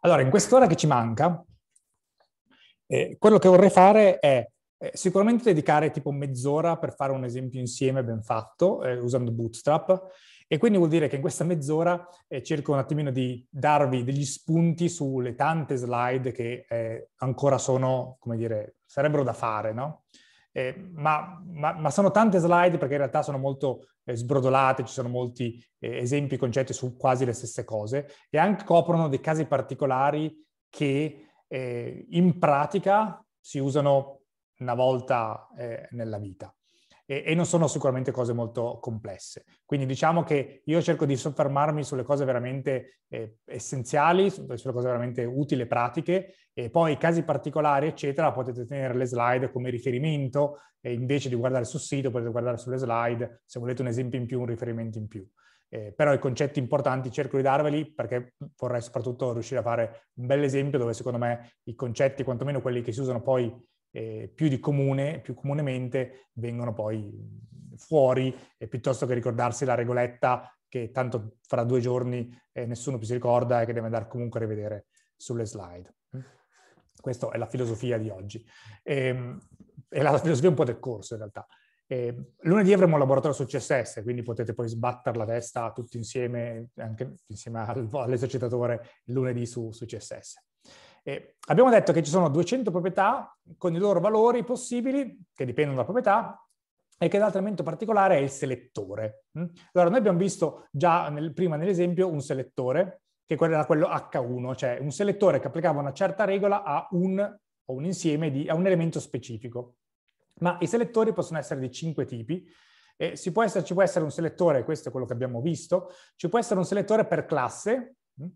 Allora, in quest'ora che ci manca, eh, quello che vorrei fare è eh, sicuramente dedicare tipo mezz'ora per fare un esempio insieme ben fatto, eh, usando Bootstrap, e quindi vuol dire che in questa mezz'ora eh, cerco un attimino di darvi degli spunti sulle tante slide che eh, ancora sono, come dire, sarebbero da fare, no? Eh, ma, ma, ma, sono tante slide perché in realtà sono molto eh, sbrodolate, ci sono molti eh, esempi, concetti su quasi le stesse cose e anche coprono dei casi particolari che eh, in pratica si usano una volta eh, nella vita e, e, non sono sicuramente cose molto complesse. Quindi diciamo che io cerco di soffermarmi sulle cose veramente eh, essenziali, sulle cose veramente utili e pratiche, e poi i casi particolari, eccetera, potete tenere le slide come riferimento, e invece di guardare sul sito potete guardare sulle slide, se volete un esempio in più, un riferimento in più. Eh, però i concetti importanti cerco di darveli perché vorrei soprattutto riuscire a fare un bel esempio dove secondo me i concetti, quantomeno quelli che si usano poi eh, più di comune, più comunemente vengono poi fuori, eh, piuttosto che ricordarsi la regoletta che tanto fra due giorni eh, nessuno più si ricorda e che deve andare comunque a rivedere sulle slide. Mm? Questa è la filosofia di oggi. E, ehm, è la filosofia un po' del corso in realtà. E, ehm, lunedì avremo un laboratorio su CSS, quindi potete poi sbattere la testa tutti insieme, anche insieme all'esercitatore, lunedì su, su CSS. Eh, abbiamo detto che ci sono 200 proprietà con i loro valori possibili, che dipendono dalla proprietà, e che l'altro elemento particolare è il selettore. Mm? Allora, noi abbiamo visto già nel, prima nell'esempio un selettore, che era quello H1, cioè un selettore che applicava una certa regola a un, o un insieme di, a un elemento specifico. Ma i selettori possono essere di cinque tipi. Eh, può essere, ci può essere un selettore, questo è quello che abbiamo visto, ci può essere un selettore per classe, mm?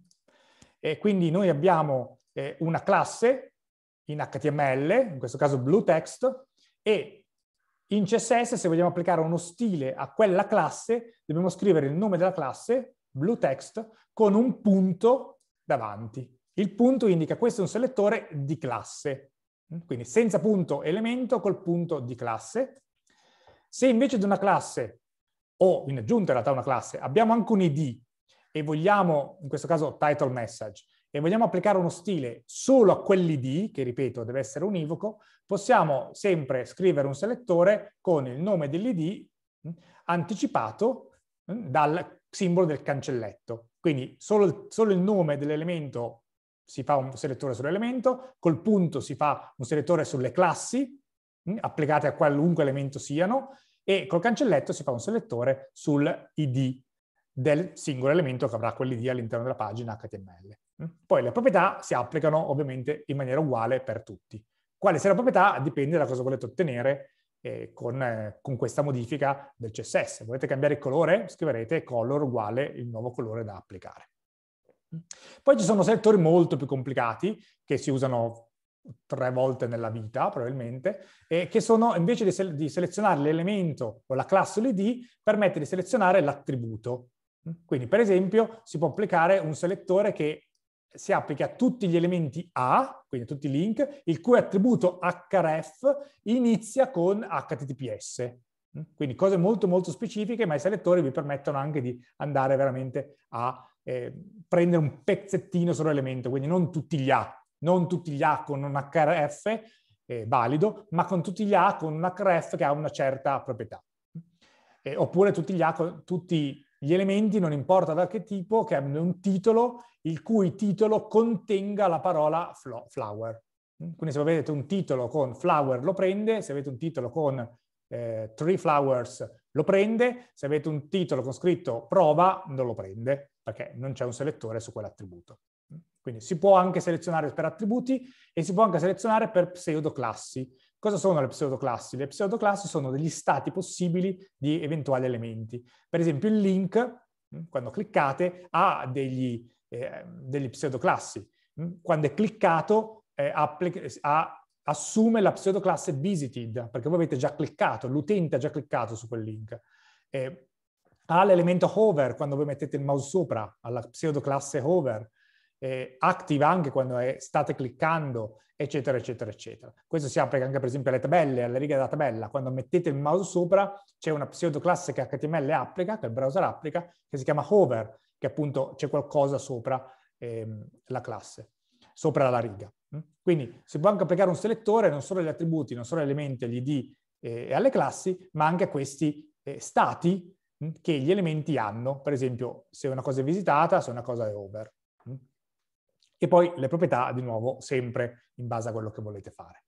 e quindi noi abbiamo eh, una classe in HTML, in questo caso blue text, e in CSS se vogliamo applicare uno stile a quella classe dobbiamo scrivere il nome della classe, blue text, con un punto davanti. Il punto indica questo è un selettore di classe, quindi senza punto elemento col punto di classe. Se invece di una classe, o in aggiunta in realtà una classe, abbiamo anche un id e vogliamo, in questo caso title message, e vogliamo applicare uno stile solo a quell'ID, che ripeto deve essere univoco, possiamo sempre scrivere un selettore con il nome dell'ID mm, anticipato mm, dal simbolo del cancelletto. Quindi solo, solo il nome dell'elemento si fa un selettore sull'elemento, col punto si fa un selettore sulle classi, mm, applicate a qualunque elemento siano, e col cancelletto si fa un selettore sull'ID del singolo elemento che avrà quell'ID all'interno della pagina HTML. Poi le proprietà si applicano ovviamente in maniera uguale per tutti. Quale sia la proprietà dipende da cosa volete ottenere eh, con, eh, con, questa modifica del CSS. Volete cambiare il colore? Scriverete color uguale il nuovo colore da applicare. Poi ci sono settori molto più complicati che si usano tre volte nella vita probabilmente, e che sono invece di, se di selezionare l'elemento o la classe o l'id permette di selezionare l'attributo. Quindi per esempio si può applicare un selettore che si applica a tutti gli elementi A, quindi a tutti i link, il cui attributo href inizia con HTTPS. Mm? Quindi cose molto molto specifiche, ma i selettori vi permettono anche di andare veramente a eh, prendere un pezzettino solo elemento, quindi non tutti gli A, non tutti gli A con un href eh, valido, ma con tutti gli A con un href che ha una certa proprietà. Eh, oppure tutti gli, A, tutti gli elementi, non importa da che tipo, che hanno un titolo il cui titolo contenga la parola flower. Quindi se avete un titolo con flower lo prende, se avete un titolo con eh, three flowers lo prende, se avete un titolo con scritto prova non lo prende, perché non c'è un selettore su quell'attributo. Quindi si può anche selezionare per attributi e si può anche selezionare per pseudoclassi. Cosa sono le pseudoclassi? Le pseudoclassi sono degli stati possibili di eventuali elementi. Per esempio il link, quando cliccate, ha degli eh, degli pseudoclassi. Mm? Quando è cliccato eh, eh a, assume la pseudoclasse visited, perché voi avete già cliccato, l'utente ha già cliccato su quel link. Eh, ha l'elemento hover quando voi mettete il mouse sopra, alla pseudoclasse hover, eh, active anche quando è, state cliccando, eccetera, eccetera, eccetera. Questo si applica anche per esempio alle tabelle, alle righe della tabella. Quando mettete il mouse sopra c'è una pseudoclasse che HTML applica, che il browser applica, che si chiama hover, che appunto c'è qualcosa sopra ehm, la classe, sopra la riga. Mm? Quindi si può anche applicare un selettore non solo agli attributi, non solo agli elementi, agli id eh, e alle classi, ma anche a questi eh, stati mm, che gli elementi hanno, per esempio se una cosa è visitata, se una cosa è over. Mm? E poi le proprietà, di nuovo, sempre in base a quello che volete fare.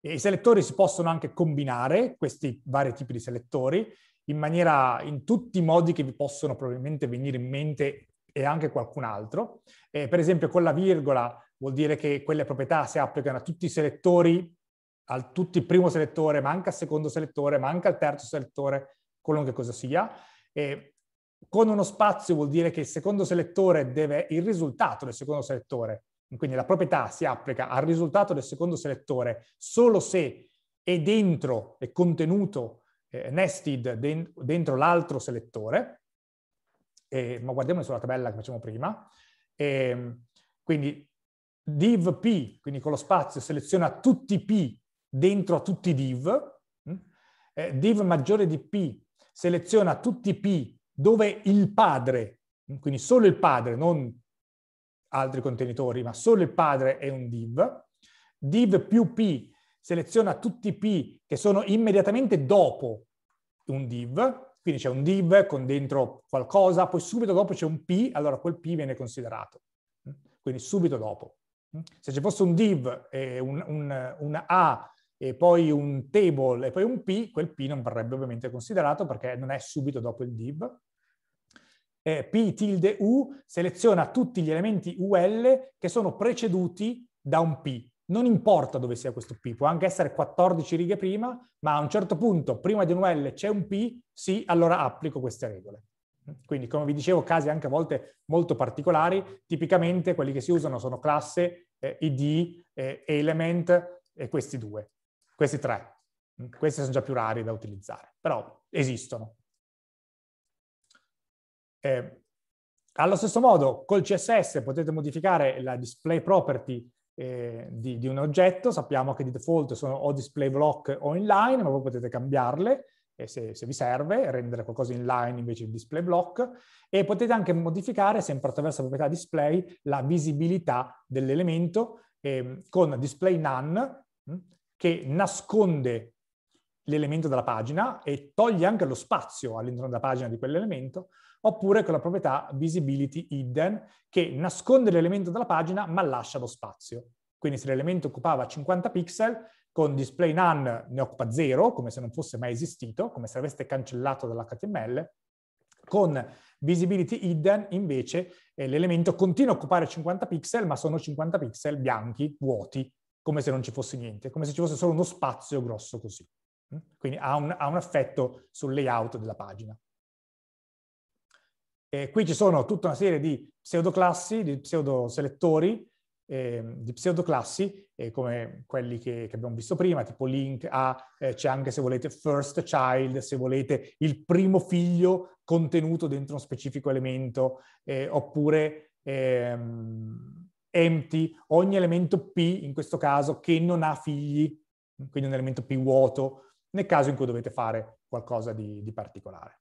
E I selettori si possono anche combinare, questi vari tipi di selettori, in maniera, in tutti i modi che vi possono probabilmente venire in mente e anche qualcun altro. Eh, per esempio con la virgola vuol dire che quelle proprietà si applicano a tutti i selettori, a tutti il primo selettore, ma anche al secondo selettore, ma anche al terzo selettore, qualunque cosa sia. E con uno spazio vuol dire che il secondo selettore deve, il risultato del secondo selettore, quindi la proprietà si applica al risultato del secondo selettore solo se è dentro, e contenuto eh, nested den dentro l'altro selettore, eh, ma guardiamo sulla tabella che facciamo prima, eh, quindi div p, quindi con lo spazio seleziona tutti i p dentro a tutti i div, mm, eh, div maggiore di p seleziona tutti i p dove il padre, mm, quindi solo il padre, non altri contenitori, ma solo il padre è un div, div più p seleziona tutti i P che sono immediatamente dopo un div, quindi c'è un div con dentro qualcosa, poi subito dopo c'è un P, allora quel P viene considerato. Quindi subito dopo. Se ci fosse un div, un, un, un A e poi un table e poi un P, quel P non verrebbe ovviamente considerato perché non è subito dopo il div. Eh, P tilde U seleziona tutti gli elementi UL che sono preceduti da un P, non importa dove sia questo P, può anche essere 14 righe prima, ma a un certo punto, prima di un L c'è un P, sì, allora applico queste regole. Quindi, come vi dicevo, casi anche a volte molto particolari, tipicamente quelli che si usano sono classe, eh, id, eh, element e questi due, questi tre. Questi sono già più rari da utilizzare, però esistono. Eh, allo stesso modo, col CSS potete modificare la display property eh, di, di, un oggetto, sappiamo che di default sono o display block o inline, ma voi potete cambiarle eh, se, se, vi serve, rendere qualcosa inline invece di display block, e potete anche modificare sempre attraverso la proprietà display la visibilità dell'elemento eh, con display none hm, che nasconde l'elemento dalla pagina e toglie anche lo spazio all'interno della pagina di quell'elemento, oppure con la proprietà visibility hidden che nasconde l'elemento della pagina ma lascia lo spazio. Quindi se l'elemento occupava 50 pixel, con display none ne occupa 0, come se non fosse mai esistito, come se l'aveste cancellato dall'HTML, con visibility hidden invece eh, l'elemento continua a occupare 50 pixel, ma sono 50 pixel bianchi, vuoti, come se non ci fosse niente, come se ci fosse solo uno spazio grosso così. Mm? Quindi ha un, ha un effetto sul layout della pagina. E qui ci sono tutta una serie di pseudoclassi, di pseudoselettori, eh, di pseudoclassi, eh, come quelli che, che, abbiamo visto prima, tipo link a, eh, c'è anche se volete first child, se volete il primo figlio contenuto dentro un specifico elemento, eh, oppure ehm, empty, ogni elemento P in questo caso che non ha figli, quindi un elemento P vuoto, nel caso in cui dovete fare qualcosa di, di particolare.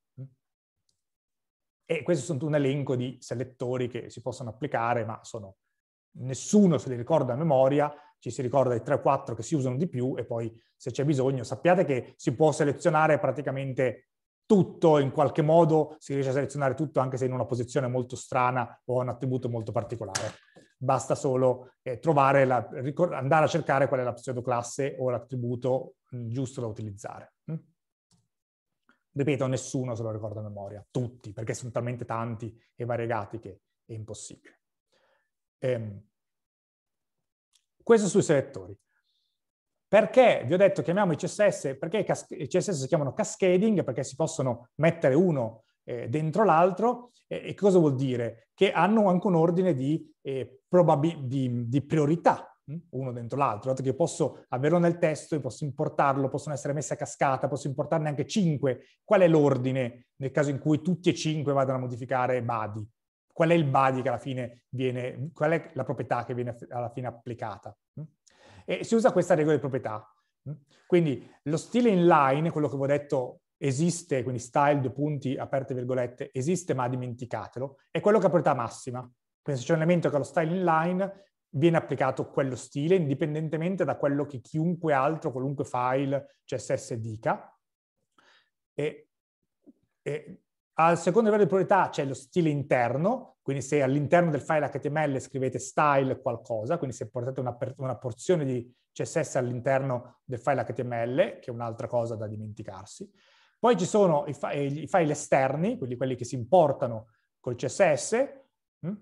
E questo è un elenco di selettori che si possono applicare, ma sono, nessuno se li ricorda a memoria, ci si ricorda i 3-4 o che si usano di più e poi se c'è bisogno sappiate che si può selezionare praticamente tutto in qualche modo, si riesce a selezionare tutto anche se in una posizione molto strana o un attributo molto particolare. Basta solo eh, la, andare a cercare qual è la pseudoclasse o l'attributo mm, giusto da utilizzare ripeto, nessuno se lo ricorda a memoria, tutti, perché sono talmente tanti e variegati che è impossibile. Ehm, questo sui selettori. Perché vi ho detto chiamiamo i CSS? Perché i CSS si chiamano cascading? Perché si possono mettere uno eh, dentro l'altro. Eh, e cosa vuol dire? Che hanno anche un ordine di, eh, di, di priorità uno dentro l'altro, dato che io posso averlo nel testo, io posso importarlo, possono essere messe a cascata, posso importarne anche 5. Qual è l'ordine nel caso in cui tutti e 5 vadano a modificare body? Qual è il body che alla fine viene, qual è la proprietà che viene alla fine applicata? E si usa questa regola di proprietà. Quindi lo stile inline, quello che vi ho detto esiste, quindi style, due punti, aperte virgolette, esiste ma dimenticatelo, è quello che ha proprietà massima. Quindi se c'è un elemento che ha lo style inline, viene applicato quello stile, indipendentemente da quello che chiunque altro, qualunque file CSS cioè dica. E, e al secondo livello di priorità c'è lo stile interno, quindi se all'interno del file HTML scrivete style qualcosa, quindi se portate una, una porzione di CSS all'interno del file HTML, che è un'altra cosa da dimenticarsi. Poi ci sono i, eh, i file esterni, quindi quelli che si importano col CSS, mm,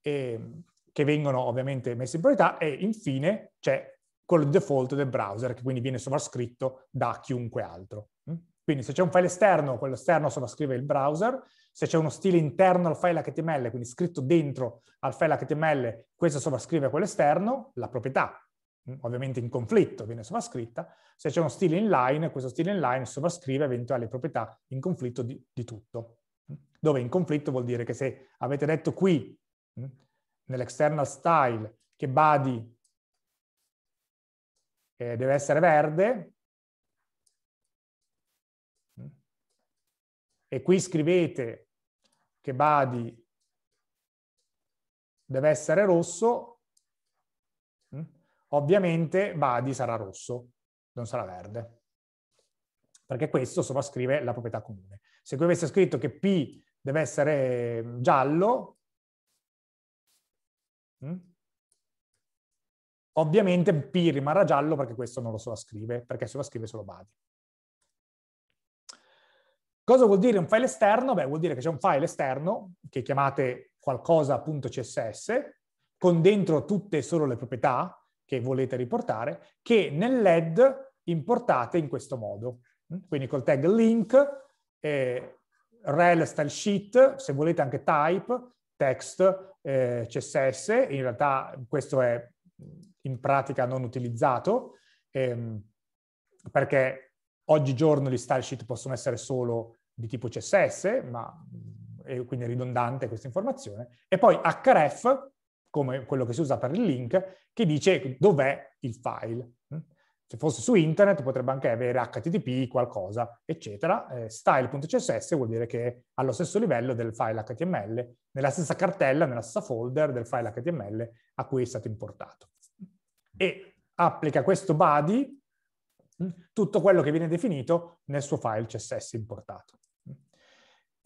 e, che vengono ovviamente messe in priorità e infine c'è quello di default del browser che quindi viene sovrascritto da chiunque altro. Mm? Quindi se c'è un file esterno, quello esterno sovrascrive il browser, se c'è uno stile interno al file HTML, quindi scritto dentro al file HTML, questo sovrascrive quello esterno, la proprietà, mm, ovviamente in conflitto, viene sovrascritta, se c'è uno stile inline, questo stile inline sovrascrive eventuali proprietà in conflitto di, di tutto, mm? dove in conflitto vuol dire che se avete detto qui nell'external style che body eh, deve essere verde e qui scrivete che body deve essere rosso, ovviamente body sarà rosso, non sarà verde, perché questo sovrascrive la proprietà comune. Se qui avesse scritto che P deve essere eh, giallo, Mm? Ovviamente P rimarrà giallo perché questo non lo scrive, perché se lo scrive solo Badi. Cosa vuol dire un file esterno? Beh, vuol dire che c'è un file esterno che chiamate qualcosa.css con dentro tutte e solo le proprietà che volete riportare, che nell'head importate in questo modo. Mm? Quindi col tag link, eh, rel style sheet, se volete anche type, text eh, CSS, in realtà questo è in pratica non utilizzato ehm, perché oggigiorno gli style sheet possono essere solo di tipo CSS, ma eh, è quindi ridondante questa informazione, e poi href, come quello che si usa per il link, che dice dov'è il file se fosse su internet potrebbe anche avere HTTP qualcosa, eccetera. Eh, style.css vuol dire che è allo stesso livello del file HTML, nella stessa cartella, nella stessa folder del file HTML a cui è stato importato. E applica questo body mm, tutto quello che viene definito nel suo file CSS importato.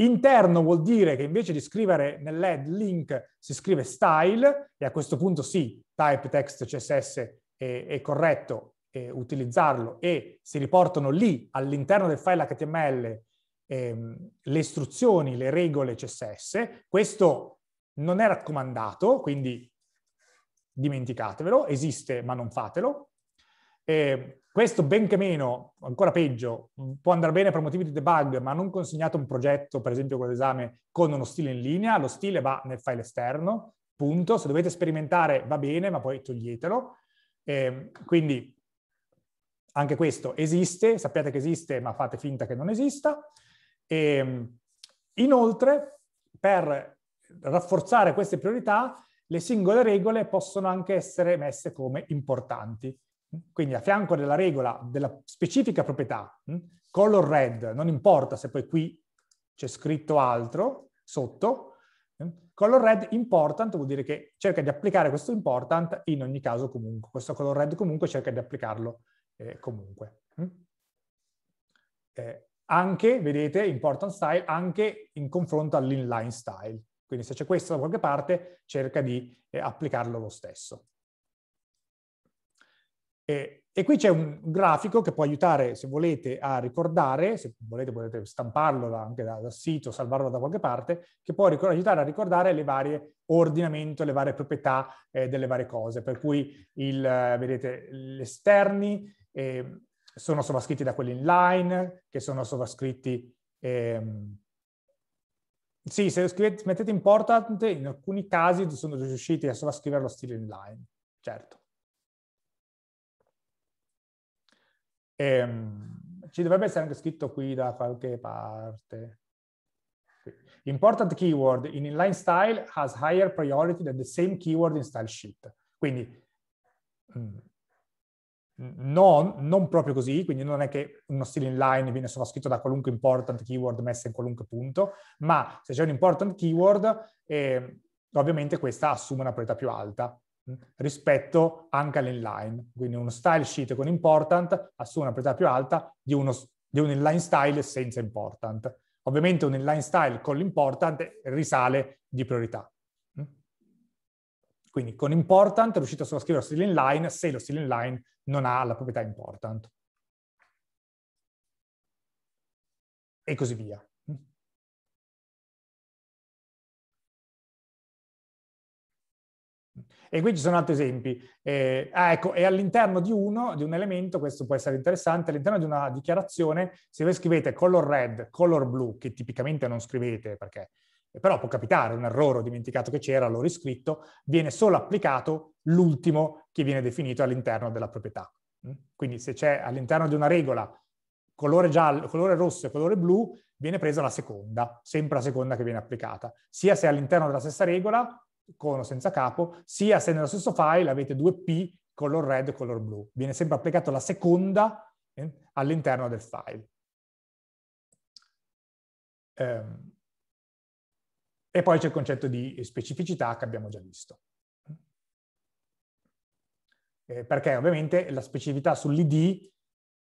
Interno vuol dire che invece di scrivere nell'add link si scrive style e a questo punto sì, type text CSS è, è corretto eh, utilizzarlo e si riportano lì all'interno del file HTML ehm, le istruzioni, le regole CSS. Questo non è raccomandato, quindi dimenticatevelo, esiste ma non fatelo. Eh, questo benché meno, ancora peggio, può andare bene per motivi di debug, ma non consegnate un progetto, per esempio quello d'esame, con uno stile in linea, lo stile va nel file esterno, punto. Se dovete sperimentare va bene, ma poi toglietelo. Eh, quindi anche questo esiste, sappiate che esiste ma fate finta che non esista. E, ehm, inoltre, per rafforzare queste priorità, le singole regole possono anche essere messe come importanti. Quindi a fianco della regola della specifica proprietà, hm, color red, non importa se poi qui c'è scritto altro sotto, hm, color red important vuol dire che cerca di applicare questo important in ogni caso comunque, questo color red comunque cerca di applicarlo eh, comunque. Mm? Eh, anche, vedete, important style, anche in confronto all'inline style. Quindi se c'è questo da qualche parte, cerca di eh, applicarlo lo stesso. E, e qui c'è un grafico che può aiutare, se volete, a ricordare, se volete potete stamparlo da, anche da, dal sito, salvarlo da qualche parte, che può aiutare a ricordare le varie ordinamento, le varie proprietà eh, delle varie cose. Per cui, il, eh, vedete, gli esterni, eh, sono sovrascritti da quelli inline, che sono sovrascritti... Ehm... sì, se scrivete, mettete important, in alcuni casi sono riusciti a sovrascrivere lo stile inline, certo. Ehm, ci dovrebbe essere anche scritto qui da qualche parte. Important keyword in inline style has higher priority than the same keyword in style sheet. Quindi mm, No, non proprio così, quindi non è che uno stile inline viene sovrascritto da qualunque important keyword messa in qualunque punto, ma se c'è un important keyword, eh, ovviamente questa assume una priorità più alta mm, rispetto anche all'inline. Quindi uno style sheet con important assume una priorità più alta di, uno, di un inline style senza important. Ovviamente un inline style con l'important risale di priorità. Mm. Quindi con important riuscite a sovrascrivere lo stile inline se lo stile inline non ha la proprietà important. E così via. E qui ci sono altri esempi. Eh, ah, ecco, e all'interno di uno, di un elemento, questo può essere interessante, all'interno di una dichiarazione, se voi scrivete color red, color blu, che tipicamente non scrivete perché però può capitare un errore, ho dimenticato che c'era, l'ho riscritto, viene solo applicato l'ultimo che viene definito all'interno della proprietà. Mm? Quindi se c'è all'interno di una regola colore, giallo, colore rosso e colore blu, viene presa la seconda, sempre la seconda che viene applicata, sia se all'interno della stessa regola, con o senza capo, sia se nello stesso file avete due P, color red e color blu. Viene sempre applicata la seconda eh, all'interno del file. Ehm. E poi c'è il concetto di specificità che abbiamo già visto. Eh, perché ovviamente la specificità sull'ID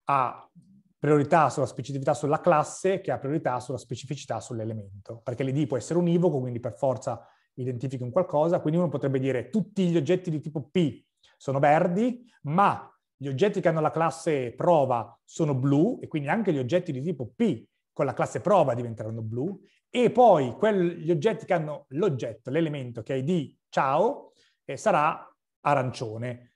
ha priorità sulla specificità sulla classe che ha priorità sulla specificità sull'elemento. Perché l'ID può essere univoco, quindi per forza identifichi un qualcosa, quindi uno potrebbe dire tutti gli oggetti di tipo P sono verdi, ma gli oggetti che hanno la classe prova sono blu e quindi anche gli oggetti di tipo P con la classe prova diventeranno blu e poi quel, gli oggetti che hanno l'oggetto, l'elemento che è ID ciao, eh, sarà arancione.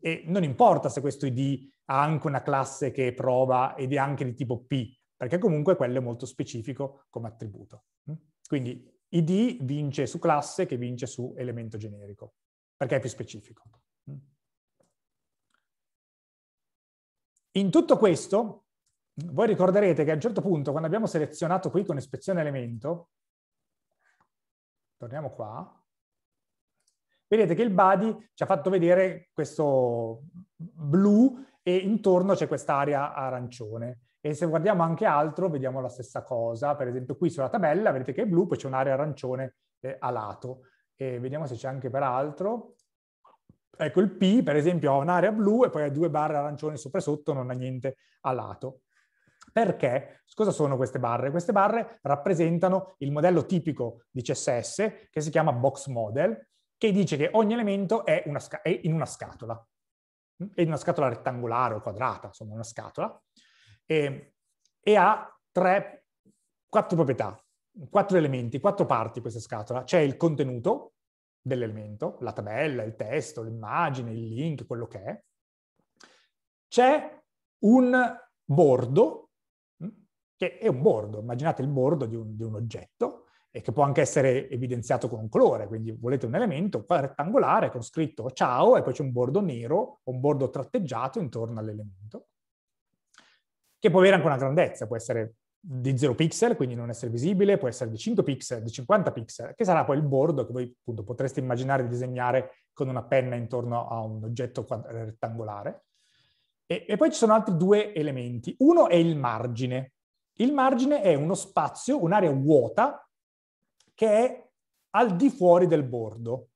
E non importa se questo ID ha anche una classe che prova ed è anche di tipo P, perché comunque quello è molto specifico come attributo. Mm? Quindi ID vince su classe che vince su elemento generico, perché è più specifico. Mm? In tutto questo, voi ricorderete che a un certo punto, quando abbiamo selezionato qui con ispezione elemento, torniamo qua, vedete che il body ci ha fatto vedere questo blu e intorno c'è quest'area arancione. E se guardiamo anche altro, vediamo la stessa cosa. Per esempio qui sulla tabella vedete che è blu, poi c'è un'area arancione eh, a lato. E vediamo se c'è anche per altro. Ecco, il P, per esempio, ha un'area blu e poi ha due barre arancione sopra e sotto, non ha niente a lato. Perché? Cosa sono queste barre? Queste barre rappresentano il modello tipico di CSS che si chiama box model, che dice che ogni elemento è, una è in una scatola, è in una scatola rettangolare o quadrata, insomma una scatola, e, e ha tre, quattro proprietà, quattro elementi, quattro parti questa scatola. C'è il contenuto dell'elemento, la tabella, il testo, l'immagine, il link, quello che è. C'è un bordo che è un bordo. Immaginate il bordo di un, di un oggetto e che può anche essere evidenziato con un colore, quindi volete un elemento rettangolare con scritto ciao e poi c'è un bordo nero o un bordo tratteggiato intorno all'elemento, che può avere anche una grandezza, può essere di 0 pixel, quindi non essere visibile, può essere di 5 pixel, di 50 pixel, che sarà poi il bordo che voi appunto potreste immaginare di disegnare con una penna intorno a un oggetto rettangolare. E, e poi ci sono altri due elementi. Uno è il margine, il margine è uno spazio, un'area vuota che è al di fuori del bordo.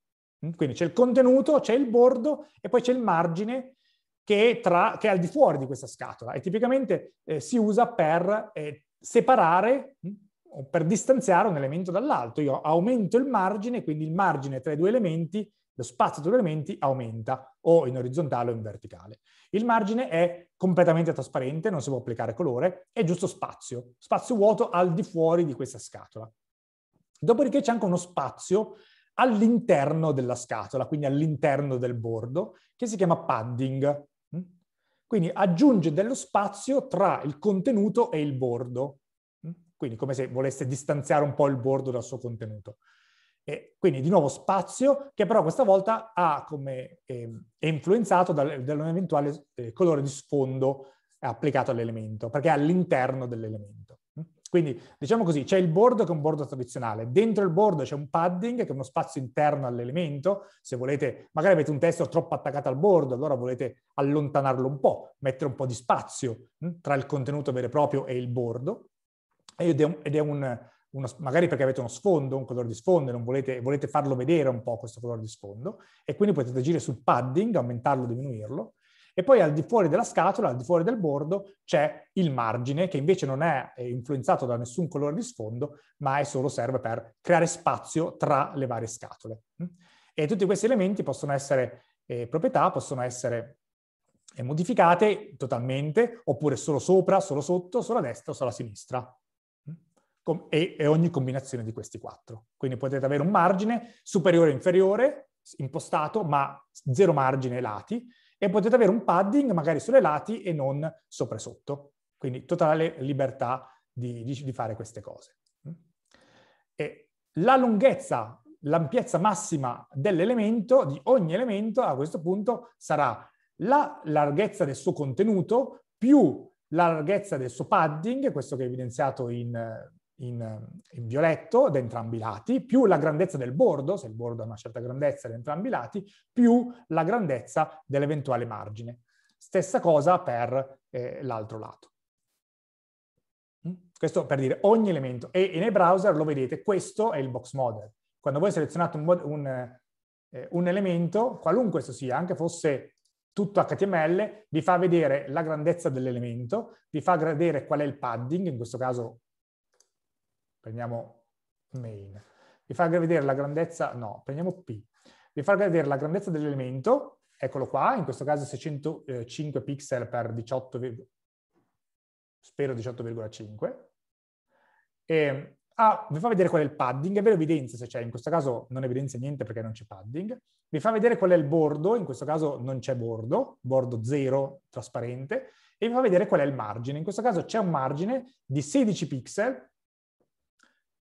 Mm, quindi c'è il contenuto, c'è il bordo e poi c'è il margine che è, tra, che è al di fuori di questa scatola e tipicamente eh, si usa per eh, separare mm, o per distanziare un elemento dall'altro. Io aumento il margine, quindi il margine tra i due elementi lo spazio tra due elementi aumenta o in orizzontale o in verticale. Il margine è completamente trasparente, non si può applicare colore, è giusto spazio, spazio vuoto al di fuori di questa scatola. Dopodiché c'è anche uno spazio all'interno della scatola, quindi all'interno del bordo, che si chiama padding. Mm? Quindi aggiunge dello spazio tra il contenuto e il bordo, mm? quindi come se volesse distanziare un po' il bordo dal suo contenuto. Eh, quindi di nuovo spazio che però questa volta ha come, eh, è influenzato dal, dall'eventuale eh, colore di sfondo applicato all'elemento, perché è all'interno dell'elemento. Quindi diciamo così, c'è il bordo che è un bordo tradizionale, dentro il bordo c'è un padding che è uno spazio interno all'elemento, se volete, magari avete un testo troppo attaccato al bordo, allora volete allontanarlo un po', mettere un po' di spazio mh, mm, tra il contenuto vero e proprio e il bordo, ed è un, ed è un uno, magari perché avete uno sfondo, un colore di sfondo, e volete, volete, farlo vedere un po' questo colore di sfondo, e quindi potete agire sul padding, aumentarlo, diminuirlo, e poi al di fuori della scatola, al di fuori del bordo, c'è il margine, che invece non è influenzato da nessun colore di sfondo, ma è solo, serve per creare spazio tra le varie scatole. Mm? E tutti questi elementi possono essere eh, proprietà, possono essere eh, modificate totalmente, oppure solo sopra, solo sotto, solo a destra, o solo a sinistra e, e ogni combinazione di questi quattro. Quindi potete avere un margine superiore e inferiore, impostato, ma zero margine lati, e potete avere un padding magari sulle lati e non sopra e sotto. Quindi totale libertà di, di, di fare queste cose. Mm. E la lunghezza, l'ampiezza massima dell'elemento, di ogni elemento, a questo punto sarà la larghezza del suo contenuto più la larghezza del suo padding, questo che è evidenziato in in, eh, in, violetto da entrambi i lati, più la grandezza del bordo, se il bordo ha una certa grandezza da entrambi i lati, più la grandezza dell'eventuale margine. Stessa cosa per eh, l'altro lato. Mm? Questo per dire ogni elemento. E, e nei browser lo vedete, questo è il box model. Quando voi selezionate un, un, eh, un elemento, qualunque esso sia, anche fosse tutto HTML, vi fa vedere la grandezza dell'elemento, vi fa vedere qual è il padding, in questo caso prendiamo main. Vi fa vedere la grandezza, no, prendiamo P. Vi fa vedere la grandezza dell'elemento, eccolo qua, in questo caso 605 pixel per 18, spero 18,5. E ah, vi fa vedere qual è il padding, e ve lo evidenzia se c'è, in questo caso non evidenzia niente perché non c'è padding. Vi fa vedere qual è il bordo, in questo caso non c'è bordo, bordo 0 trasparente, e vi fa vedere qual è il margine. In questo caso c'è un margine di 16 pixel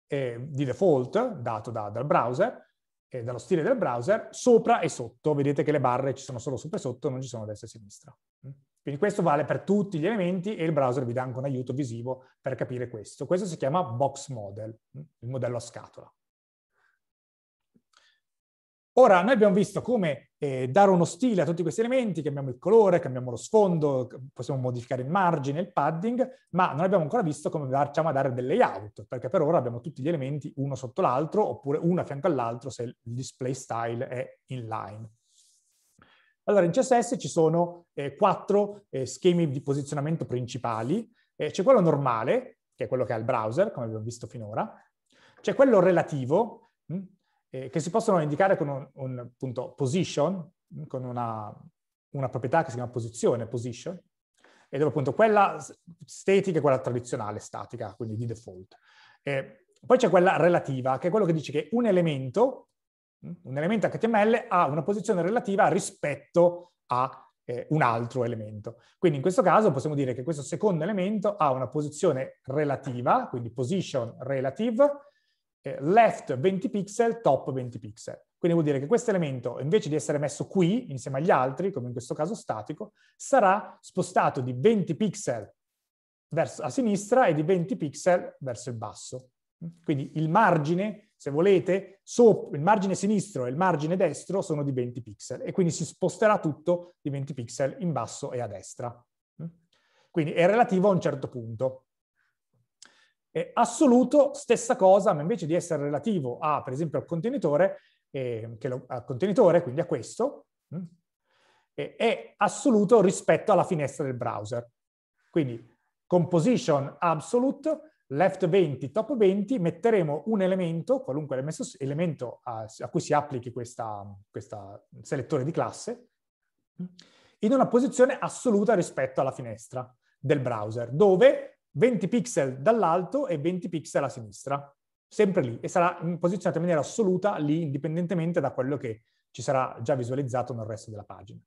eh, di default dato da, dal browser, eh, dallo stile del browser, sopra e sotto. Vedete che le barre ci sono solo sopra e sotto, non ci sono destra e sinistra. Mm. Quindi questo vale per tutti gli elementi e il browser vi dà anche un aiuto visivo per capire questo. Questo si chiama box model, mm, il modello a scatola. Ora, noi abbiamo visto come eh, dare uno stile a tutti questi elementi, cambiamo il colore, cambiamo lo sfondo, possiamo modificare il margine, il padding, ma non abbiamo ancora visto come facciamo a dare del layout, perché per ora abbiamo tutti gli elementi uno sotto l'altro, oppure uno a fianco all'altro se il display style è in line. Allora, in CSS ci sono eh, quattro eh, schemi di posizionamento principali. Eh, c'è quello normale, che è quello che ha il browser, come abbiamo visto finora. C'è quello relativo, mh? Hm, eh, che si possono indicare con un, un appunto, position, con una, una, proprietà che si chiama posizione, position, e dove appunto quella statica è quella tradizionale statica, quindi di default. Eh, poi c'è quella relativa, che è quello che dice che un elemento, un elemento HTML ha una posizione relativa rispetto a eh, un altro elemento. Quindi in questo caso possiamo dire che questo secondo elemento ha una posizione relativa, quindi position relative, eh, left 20 pixel, top 20 pixel. Quindi vuol dire che questo elemento, invece di essere messo qui, insieme agli altri, come in questo caso statico, sarà spostato di 20 pixel verso, a sinistra e di 20 pixel verso il basso. Quindi il margine, se volete, il margine sinistro e il margine destro sono di 20 pixel e quindi si sposterà tutto di 20 pixel in basso e a destra. Quindi è relativo a un certo punto. Eh, assoluto, stessa cosa, ma invece di essere relativo a, per esempio, al contenitore, eh, lo, al contenitore quindi a questo, mh, mm, eh, è assoluto rispetto alla finestra del browser. Quindi composition absolute, left 20, top 20, metteremo un elemento, qualunque elemento a, a cui si applichi questo selettore di classe, mm, in una posizione assoluta rispetto alla finestra del browser, dove 20 pixel dall'alto e 20 pixel a sinistra, sempre lì, e sarà posizionato in maniera assoluta lì, indipendentemente da quello che ci sarà già visualizzato nel resto della pagina.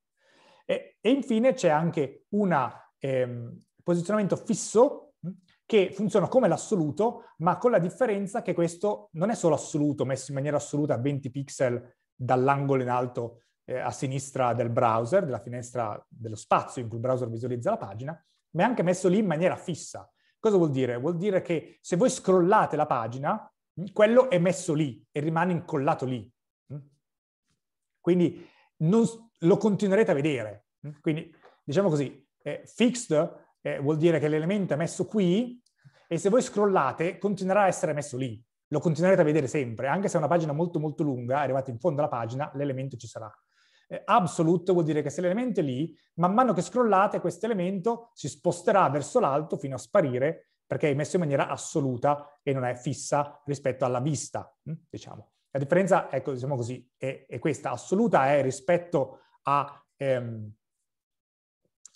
E, e infine c'è anche un ehm, posizionamento fisso hm, che funziona come l'assoluto, ma con la differenza che questo non è solo assoluto, messo in maniera assoluta a 20 pixel dall'angolo in alto eh, a sinistra del browser, della finestra dello spazio in cui il browser visualizza la pagina, ma è anche messo lì in maniera fissa. Cosa vuol dire? Vuol dire che se voi scrollate la pagina, mm, quello è messo lì e rimane incollato lì. Mm. Quindi non, lo continuerete a vedere. Mm. Quindi, diciamo così, eh, fixed eh, vuol dire che l'elemento è messo qui e se voi scrollate continuerà a essere messo lì. Lo continuerete a vedere sempre, anche se è una pagina molto molto lunga, arrivate in fondo alla pagina, l'elemento ci sarà. Eh, absolute vuol dire che se l'elemento è lì, man mano che scrollate, questo elemento si sposterà verso l'alto fino a sparire perché è messo in maniera assoluta e non è fissa rispetto alla vista, mm, diciamo. La differenza, ecco, diciamo così, è, è questa. Assoluta è rispetto a... Ehm,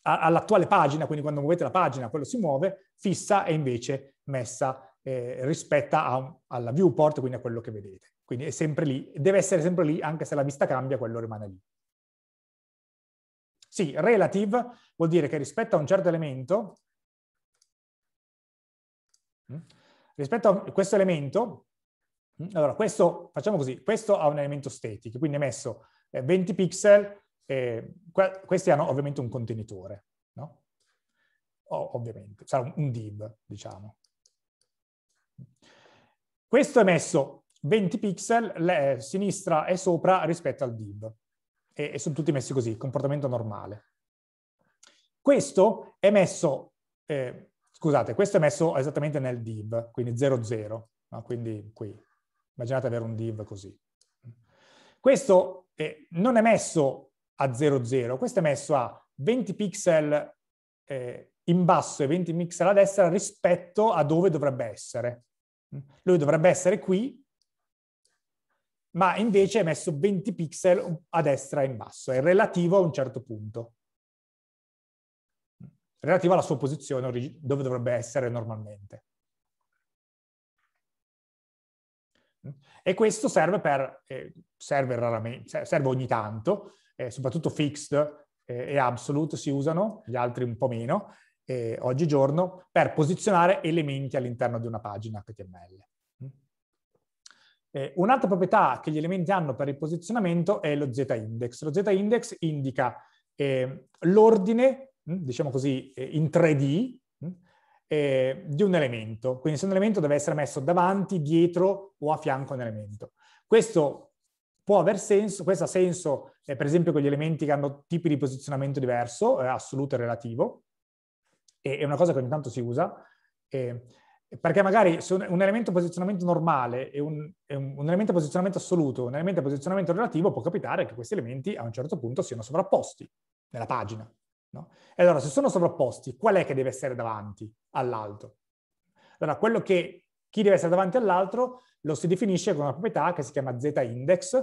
all'attuale pagina, quindi quando muovete la pagina quello si muove, fissa è invece messa eh, rispetto alla viewport, quindi a quello che vedete. Quindi è sempre lì, deve essere sempre lì, anche se la vista cambia, quello rimane lì. Sì, relative vuol dire che rispetto a un certo elemento, mm, rispetto a questo elemento, mm, allora questo, facciamo così, questo ha un elemento static, quindi ha messo 20 eh, pixel, eh, questi hanno ovviamente un contenitore, no? Oh, ovviamente, sarà un div, diciamo. Questo è messo 20 pixel, le, eh, sinistra e sopra rispetto al div e, e sono tutti messi così, comportamento normale. Questo è messo, eh, scusate, questo è messo esattamente nel div, quindi 00, no? quindi qui. Immaginate avere un div così. Questo eh, non è messo a 00, questo è messo a 20 pixel eh, in basso e 20 pixel a destra rispetto a dove dovrebbe essere. Lui dovrebbe essere qui ma invece è messo 20 pixel a destra e in basso, è relativo a un certo punto, relativo alla sua posizione dove dovrebbe essere normalmente. E questo serve, per, eh, serve, raramente, serve ogni tanto, eh, soprattutto fixed eh, e absolute si usano, gli altri un po' meno, eh, oggigiorno, per posizionare elementi all'interno di una pagina HTML. Eh, un'altra proprietà che gli elementi hanno per il posizionamento è lo z-index. Lo z-index indica eh, l'ordine, mm, diciamo così, eh, in 3D mm, eh, di un elemento. Quindi se un elemento deve essere messo davanti, dietro o a fianco a un elemento. Questo può aver senso, questo ha senso eh, per esempio con gli elementi che hanno tipi di posizionamento diverso, eh, assoluto e relativo, e, è una cosa che ogni tanto si usa, eh, perché magari se un elemento posizionamento normale e un, un, elemento posizionamento assoluto, un elemento posizionamento relativo, può capitare che questi elementi a un certo punto siano sovrapposti nella pagina. No? E allora, se sono sovrapposti, qual è che deve essere davanti all'altro? Allora, quello che chi deve essere davanti all'altro lo si definisce con una proprietà che si chiama z-index,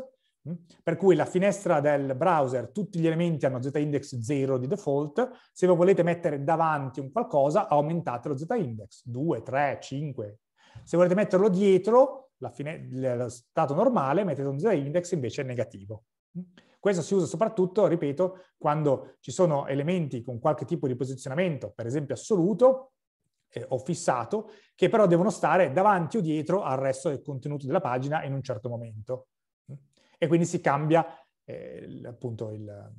Mm? Per cui la finestra del browser, tutti gli elementi hanno z-index 0 di default, se lo volete mettere davanti un qualcosa aumentate lo z-index, 2, 3, 5. Se volete metterlo dietro, lo stato normale, mettete un z-index invece negativo. Mm? Questo si usa soprattutto, ripeto, quando ci sono elementi con qualche tipo di posizionamento, per esempio assoluto, eh, o fissato, che però devono stare davanti o dietro al resto del contenuto della pagina in un certo momento e quindi si cambia eh, appunto il,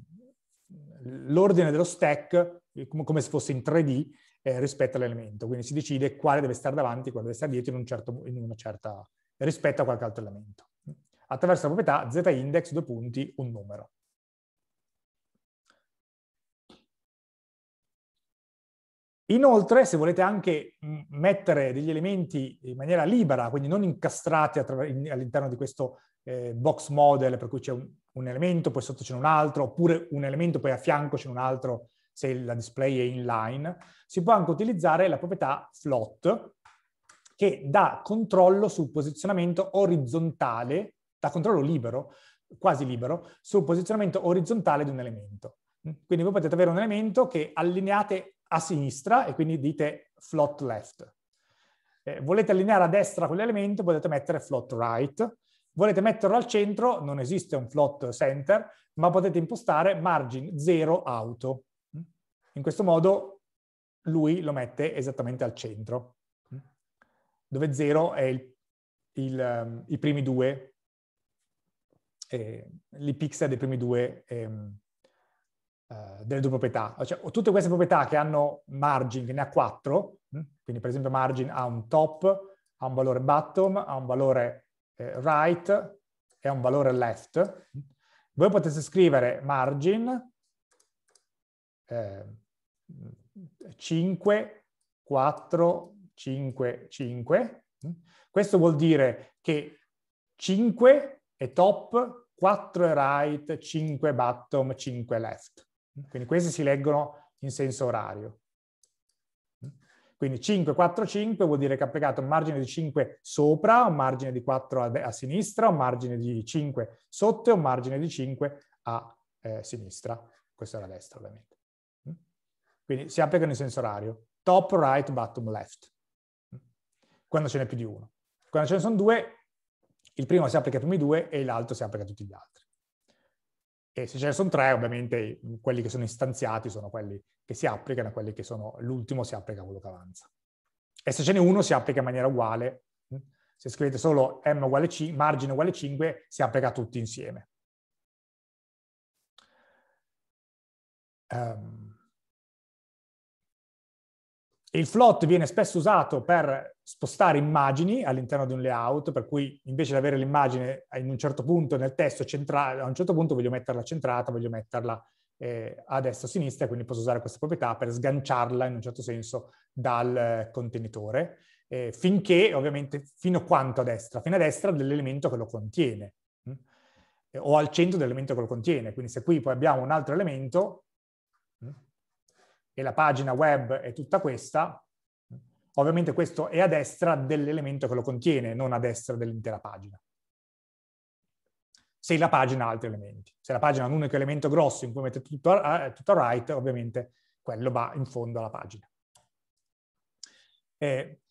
l'ordine dello stack eh, come se fosse in 3D eh, rispetto all'elemento, quindi si decide quale deve stare davanti, quale deve stare dietro in, un certo, in una certa, rispetto a qualche altro elemento. Attraverso la proprietà z-index, due punti, un numero. Inoltre, se volete anche mettere degli elementi in maniera libera, quindi non incastrati all'interno di questo eh, box model, per cui c'è un, un, elemento, poi sotto c'è un altro, oppure un elemento, poi a fianco c'è un altro se la display è inline, si può anche utilizzare la proprietà float, che dà controllo sul posizionamento orizzontale, dà controllo libero, quasi libero, sul posizionamento orizzontale di un elemento. Quindi voi potete avere un elemento che allineate a sinistra e quindi dite float left. Eh, volete allineare a destra quell'elemento, potete mettere float right, Volete metterlo al centro, non esiste un float center, ma potete impostare margin 0 auto. In questo modo lui lo mette esattamente al centro, dove 0 è il, il, ehm, i primi due, eh, i pixel dei primi due ehm, eh, delle due proprietà. Cioè, tutte queste proprietà che hanno margin, che ne ha 4, quindi per esempio margin ha un top, ha un valore bottom, ha un valore eh, right è un valore left, voi potete scrivere margin eh, 5, 4, 5, 5. Questo vuol dire che 5 è top, 4 è right, 5 è bottom, 5 è left. Quindi questi si leggono in senso orario. Quindi 5, 4, 5 vuol dire che ha applicato un margine di 5 sopra, un margine di 4 a, a sinistra, un margine di 5 sotto e un margine di 5 a eh, sinistra. Questa era a destra ovviamente. Mm? Quindi si applicano in senso orario. Top, right, bottom, left. Mm? Quando ce n'è più di uno. Quando ce ne sono due, il primo si applica ai primi due e l'altro si applica a tutti gli altri. E se ce ne sono tre, ovviamente quelli che sono istanziati sono quelli che si applicano e quelli che sono l'ultimo si applica a quello che avanza. E se ce n'è uno si applica in maniera uguale. Mm. Se scrivete solo m uguale c, margine uguale 5, si applica a tutti insieme. Um, il float viene spesso usato per spostare immagini all'interno di un layout, per cui invece di avere l'immagine in un certo punto nel testo centrale, a un certo punto voglio metterla centrata, voglio metterla eh, a destra o a sinistra, quindi posso usare questa proprietà per sganciarla in un certo senso dal eh, contenitore, eh, finché ovviamente, fino a quanto a destra? Fino a destra dell'elemento che lo contiene, mh? Mm? Eh, o al centro dell'elemento che lo contiene. Quindi se qui poi abbiamo un altro elemento, e la pagina web è tutta questa, ovviamente questo è a destra dell'elemento che lo contiene, non a destra dell'intera pagina. Se la pagina ha altri elementi. Se la pagina ha un unico elemento grosso in cui mette tutto a, eh, tutto a right, ovviamente quello va in fondo alla pagina. Eh,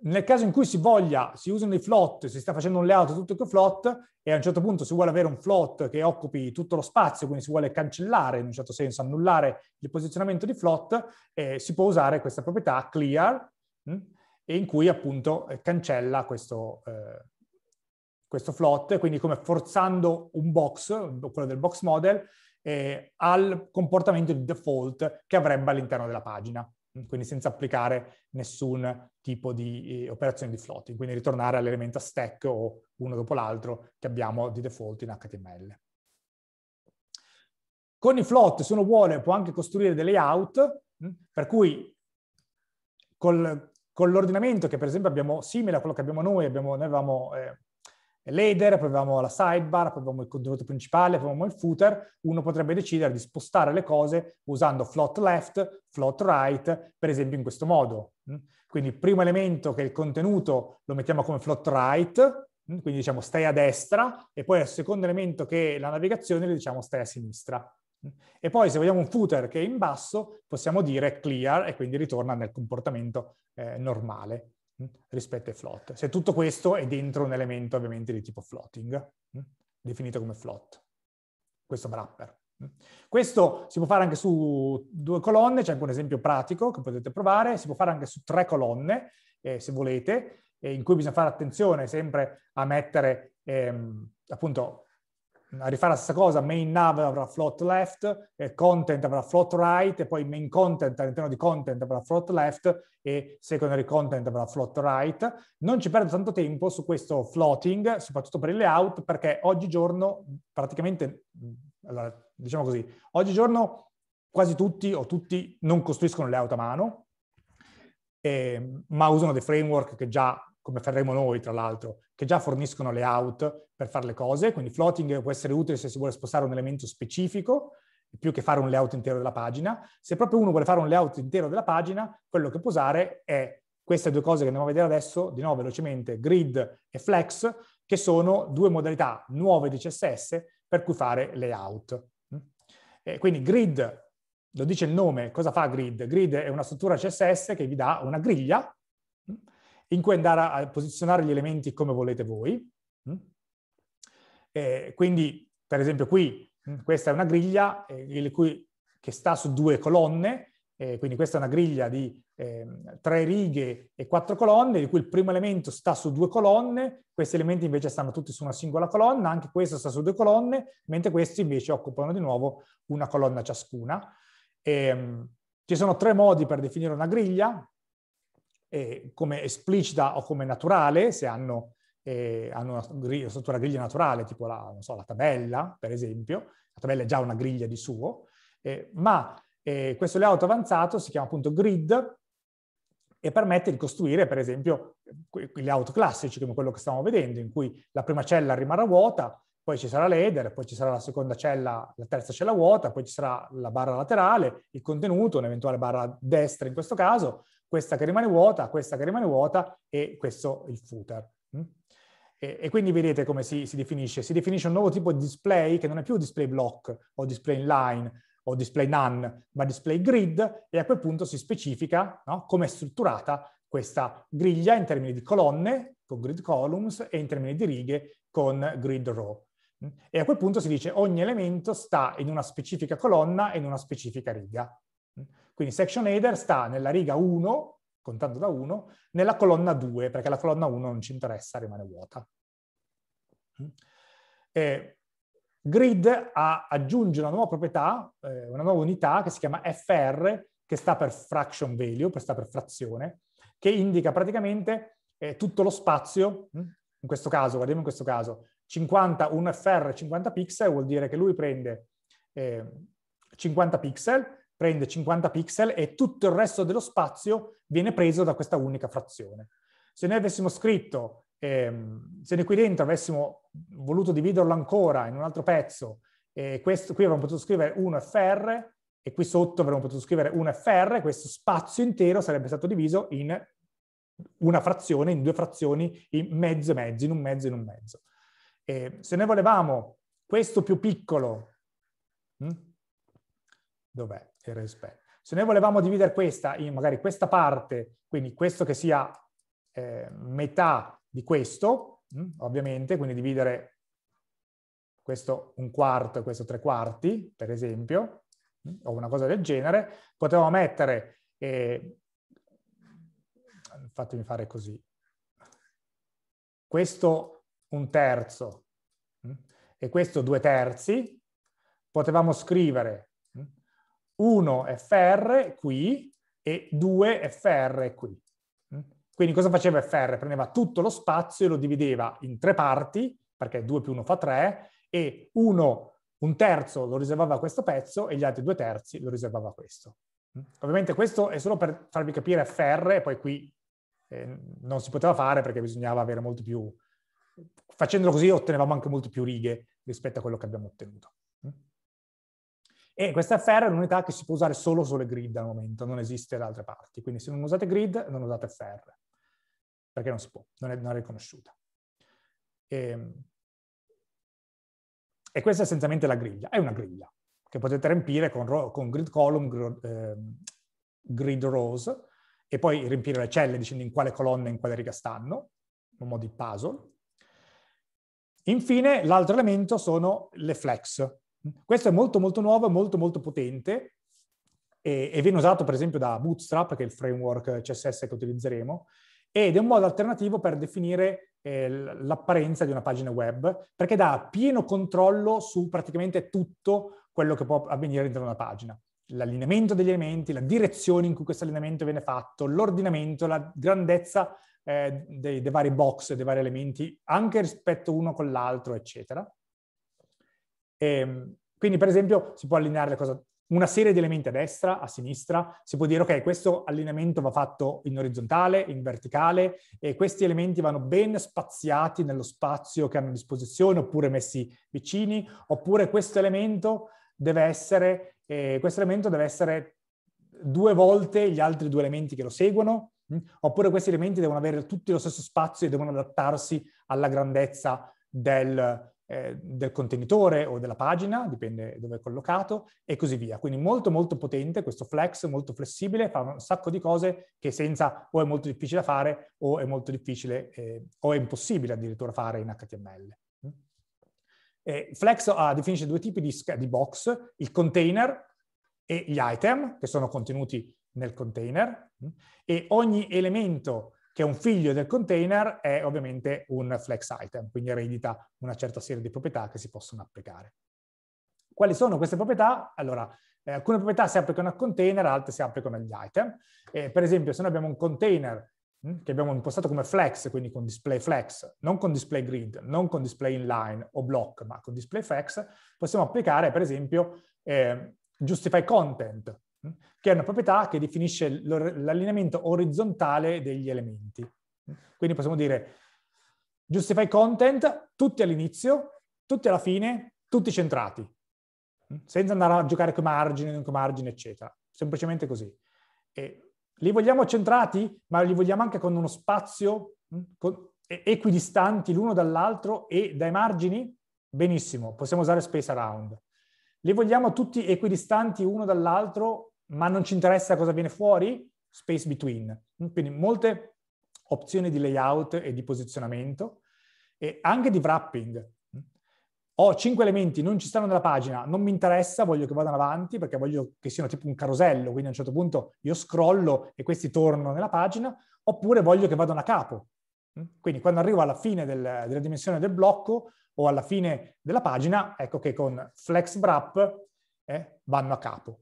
nel caso in cui si voglia, si usano i float, si sta facendo un layout tutto con float e a un certo punto si vuole avere un float che occupi tutto lo spazio, quindi si vuole cancellare in un certo senso, annullare il posizionamento di float, eh, si può usare questa proprietà clear mh, mm, in cui appunto eh, cancella questo, eh, questo, float, quindi come forzando un box, quello del box model, eh, al comportamento di default che avrebbe all'interno della pagina quindi senza applicare nessun tipo di eh, operazione di floating, quindi ritornare all'elemento stack o uno dopo l'altro che abbiamo di default in HTML. Con i float, se uno vuole, può anche costruire dei layout, mh, mm, per cui col, con l'ordinamento che per esempio abbiamo simile a quello che abbiamo noi, abbiamo, noi avevamo eh, l'header, poi avevamo la sidebar, poi avevamo il contenuto principale, poi avevamo il footer, uno potrebbe decidere di spostare le cose usando float left, float right, per esempio in questo modo. Mm? Quindi il primo elemento che è il contenuto lo mettiamo come float right, mm? quindi diciamo stai a destra, e poi il secondo elemento che è la navigazione lo diciamo stai a sinistra. Mm? E poi se vogliamo un footer che è in basso possiamo dire clear e quindi ritorna nel comportamento eh, normale. Mm, rispetto ai float. Se tutto questo è dentro un elemento ovviamente di tipo floating, mm, definito come float, questo wrapper. Mm. Questo si può fare anche su due colonne, c'è anche un esempio pratico che potete provare, si può fare anche su tre colonne, eh, se volete, eh, in cui bisogna fare attenzione sempre a mettere, ehm, appunto, rifare la stessa cosa, main nav avrà float left, eh, content avrà float right, e poi main content all'interno di content avrà float left e secondary content avrà float right. Non ci perdo tanto tempo su questo floating, soprattutto per il layout, perché oggigiorno praticamente, mm, allora, diciamo così, oggigiorno quasi tutti o tutti non costruiscono layout a mano, eh, ma usano dei framework che già, come faremo noi tra l'altro, che già forniscono layout per fare le cose, quindi floating può essere utile se si vuole spostare un elemento specifico, più che fare un layout intero della pagina. Se proprio uno vuole fare un layout intero della pagina, quello che può usare è queste due cose che andiamo a vedere adesso, di nuovo velocemente, grid e flex, che sono due modalità nuove di CSS per cui fare layout. E quindi grid, lo dice il nome, cosa fa grid? Grid è una struttura CSS che vi dà una griglia in cui andare a posizionare gli elementi come volete voi. Mm? E quindi, per esempio, qui mm, questa è una griglia che sta su due colonne, eh, quindi questa è una griglia di eh, tre righe e quattro colonne, di cui il primo elemento sta su due colonne, questi elementi invece stanno tutti su una singola colonna, anche questo sta su due colonne, mentre questi invece occupano di nuovo una colonna ciascuna. E, ehm, ci sono tre modi per definire una griglia, eh, come esplicita o come naturale, se hanno, eh, hanno una griglia, sotto una griglia naturale, tipo la, so, la, tabella, per esempio, la tabella è già una griglia di suo, eh, ma eh, questo layout avanzato si chiama appunto grid e permette di costruire, per esempio, i layout classici, come quello che stiamo vedendo, in cui la prima cella rimarrà vuota, poi ci sarà l'header, poi ci sarà la seconda cella, la terza cella vuota, poi ci sarà la barra laterale, il contenuto, un'eventuale barra destra in questo caso, questa che rimane vuota, questa che rimane vuota e questo il footer. Mm? E, e quindi vedete come si, si, definisce. Si definisce un nuovo tipo di display che non è più display block o display inline o display none, ma display grid e a quel punto si specifica no, come è strutturata questa griglia in termini di colonne con grid columns e in termini di righe con grid row. Mm? E a quel punto si dice ogni elemento sta in una specifica colonna e in una specifica riga. Quindi section header sta nella riga 1, contando da 1, nella colonna 2, perché la colonna 1 non ci interessa, rimane vuota. Mm. E grid ha, aggiunge una nuova proprietà, eh, una nuova unità che si chiama FR, che sta per fraction value, per sta per frazione, che indica praticamente eh, tutto lo spazio, mm, in questo caso, guardiamo in questo caso, 50, un FR 50 pixel vuol dire che lui prende 50 eh, pixel prende 50 pixel e tutto il resto dello spazio viene preso da questa unica frazione. Se noi avessimo scritto, ehm, se noi qui dentro avessimo voluto dividerlo ancora in un altro pezzo, eh, questo, qui avremmo potuto scrivere 1 fr e qui sotto avremmo potuto scrivere 1 fr, questo spazio intero sarebbe stato diviso in una frazione, in due frazioni, in mezzo e mezzo, in un mezzo e in un mezzo. Eh, se noi volevamo questo più piccolo, hm? dov'è? e respect. Se noi volevamo dividere questa in magari questa parte, quindi questo che sia eh, metà di questo, mm, ovviamente, quindi dividere questo un quarto e questo tre quarti, per esempio, mm, o una cosa del genere, potevamo mettere, eh, fatemi fare così, questo un terzo mm, e questo due terzi, potevamo scrivere 1 FR qui e 2 FR qui. Mm? Quindi cosa faceva FR? Prendeva tutto lo spazio e lo divideva in tre parti, perché 2 più 1 fa 3, e 1, un terzo lo riservava a questo pezzo e gli altri due terzi lo riservava a questo. Mm? Ovviamente questo è solo per farvi capire FR, e poi qui eh, non si poteva fare perché bisognava avere molto più... Facendolo così ottenevamo anche molto più righe rispetto a quello che abbiamo ottenuto. E questa FR è l'unità che si può usare solo sulle grid al momento, non esiste da altre parti. Quindi se non usate grid, non usate FR, perché non si può, non è, non è riconosciuta. E, ehm, e, questa è essenzialmente la griglia, è una griglia che potete riempire con, con grid column, grid, eh, grid rows, e poi riempire le celle dicendo in quale colonna e in quale riga stanno, in un modo di puzzle. Infine, l'altro elemento sono le flex, questo è molto molto nuovo e molto molto potente e, e, viene usato per esempio da Bootstrap, che è il framework CSS che utilizzeremo, ed è un modo alternativo per definire eh, l'apparenza di una pagina web, perché dà pieno controllo su praticamente tutto quello che può avvenire all'interno di una pagina. L'allineamento degli elementi, la direzione in cui questo allineamento viene fatto, l'ordinamento, la grandezza eh, dei, dei vari box, dei vari elementi, anche rispetto uno con l'altro, eccetera. E, ehm, quindi, per esempio, si può allineare cosa, una serie di elementi a destra, a sinistra, si può dire ok, questo allineamento va fatto in orizzontale, in verticale, e questi elementi vanno ben spaziati nello spazio che hanno a disposizione, oppure messi vicini, oppure questo elemento deve essere, eh, questo elemento deve essere due volte gli altri due elementi che lo seguono, mh? Mm, oppure questi elementi devono avere tutti lo stesso spazio e devono adattarsi alla grandezza del, eh, del contenitore o della pagina, dipende dove è collocato, e così via. Quindi molto molto potente questo flex, molto flessibile, fa un sacco di cose che senza o è molto difficile da fare o è molto difficile eh, o è impossibile addirittura fare in HTML. Mm? Eh, flex ah, definisce due tipi di, di box, il container e gli item, che sono contenuti nel container, mm? e ogni elemento che è un figlio del container, è ovviamente un flex item, quindi eredita una certa serie di proprietà che si possono applicare. Quali sono queste proprietà? Allora, eh, alcune proprietà si applicano a container, altre si applicano agli item. Eh, per esempio, se noi abbiamo un container hm, che abbiamo impostato come flex, quindi con display flex, non con display grid, non con display inline o block, ma con display flex, possiamo applicare per esempio eh, justify content che è una proprietà che definisce l'allineamento orizzontale degli elementi. Quindi possiamo dire justify content tutti all'inizio, tutti alla fine, tutti centrati, senza andare a giocare con margine, non con margine, eccetera. Semplicemente così. E li vogliamo centrati, ma li vogliamo anche con uno spazio hm, con, equidistanti l'uno dall'altro e dai margini? Benissimo, possiamo usare space around. Li vogliamo tutti equidistanti uno dall'altro ma non ci interessa cosa viene fuori, space between. Quindi molte opzioni di layout e di posizionamento e anche di wrapping. Ho cinque elementi, non ci stanno nella pagina, non mi interessa, voglio che vadano avanti perché voglio che siano tipo un carosello, quindi a un certo punto io scrollo e questi tornano nella pagina, oppure voglio che vadano a capo. Quindi quando arrivo alla fine del, della dimensione del blocco o alla fine della pagina, ecco che con flex wrap eh, vanno a capo.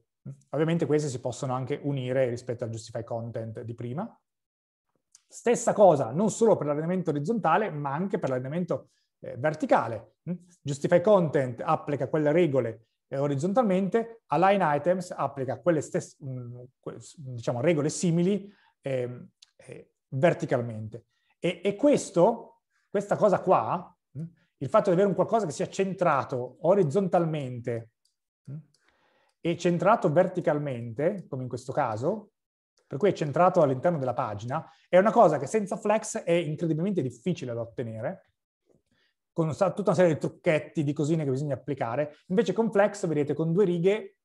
Ovviamente queste si possono anche unire rispetto al justify content di prima. Stessa cosa non solo per l'allenamento orizzontale, ma anche per l'allenamento eh, verticale. Mm? Justify content applica quelle regole eh, orizzontalmente, align items applica quelle stesse, mh, mm, diciamo, regole simili ehm, eh, verticalmente. E, e questo, questa cosa qua, mh, mm, il fatto di avere un qualcosa che sia centrato orizzontalmente è centrato verticalmente, come in questo caso, per cui è centrato all'interno della pagina, è una cosa che senza Flex è incredibilmente difficile da ottenere, con tutta una serie di trucchetti, di cosine che bisogna applicare. Invece con Flex, vedete, con due righe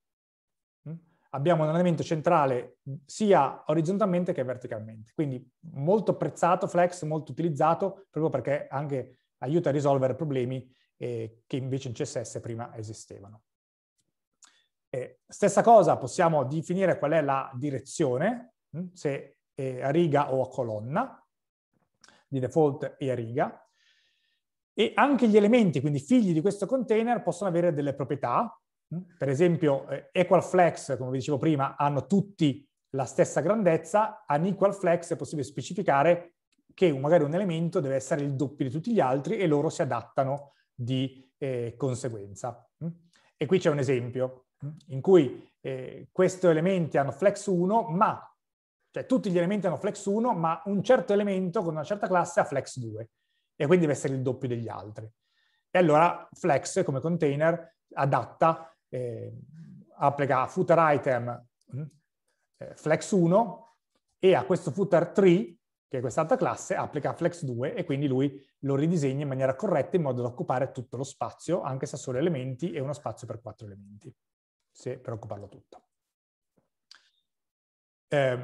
hm, abbiamo un elemento centrale sia orizzontalmente che verticalmente. Quindi molto apprezzato Flex, molto utilizzato, proprio perché anche aiuta a risolvere problemi eh, che invece in CSS prima esistevano. Eh, stessa cosa, possiamo definire qual è la direzione, mm, se è a riga o a colonna, di default è a riga, e anche gli elementi, quindi figli di questo container, possono avere delle proprietà, mm. per esempio eh, equal flex, come vi dicevo prima, hanno tutti la stessa grandezza, an equal flex è possibile specificare che magari un elemento deve essere il doppio di tutti gli altri e loro si adattano di eh, conseguenza. Mm. E qui c'è un esempio in cui eh, questi elementi hanno flex 1, ma, cioè tutti gli elementi hanno flex 1, ma un certo elemento con una certa classe ha flex 2, e quindi deve essere il doppio degli altri. E allora flex come container adatta, eh, applica a footer item mm, eh, flex 1 e a questo footer 3, che è quest'altra classe, applica flex 2 e quindi lui lo ridisegna in maniera corretta in modo da occupare tutto lo spazio, anche se ha solo elementi e uno spazio per quattro elementi se preoccuparlo tutto. Eh,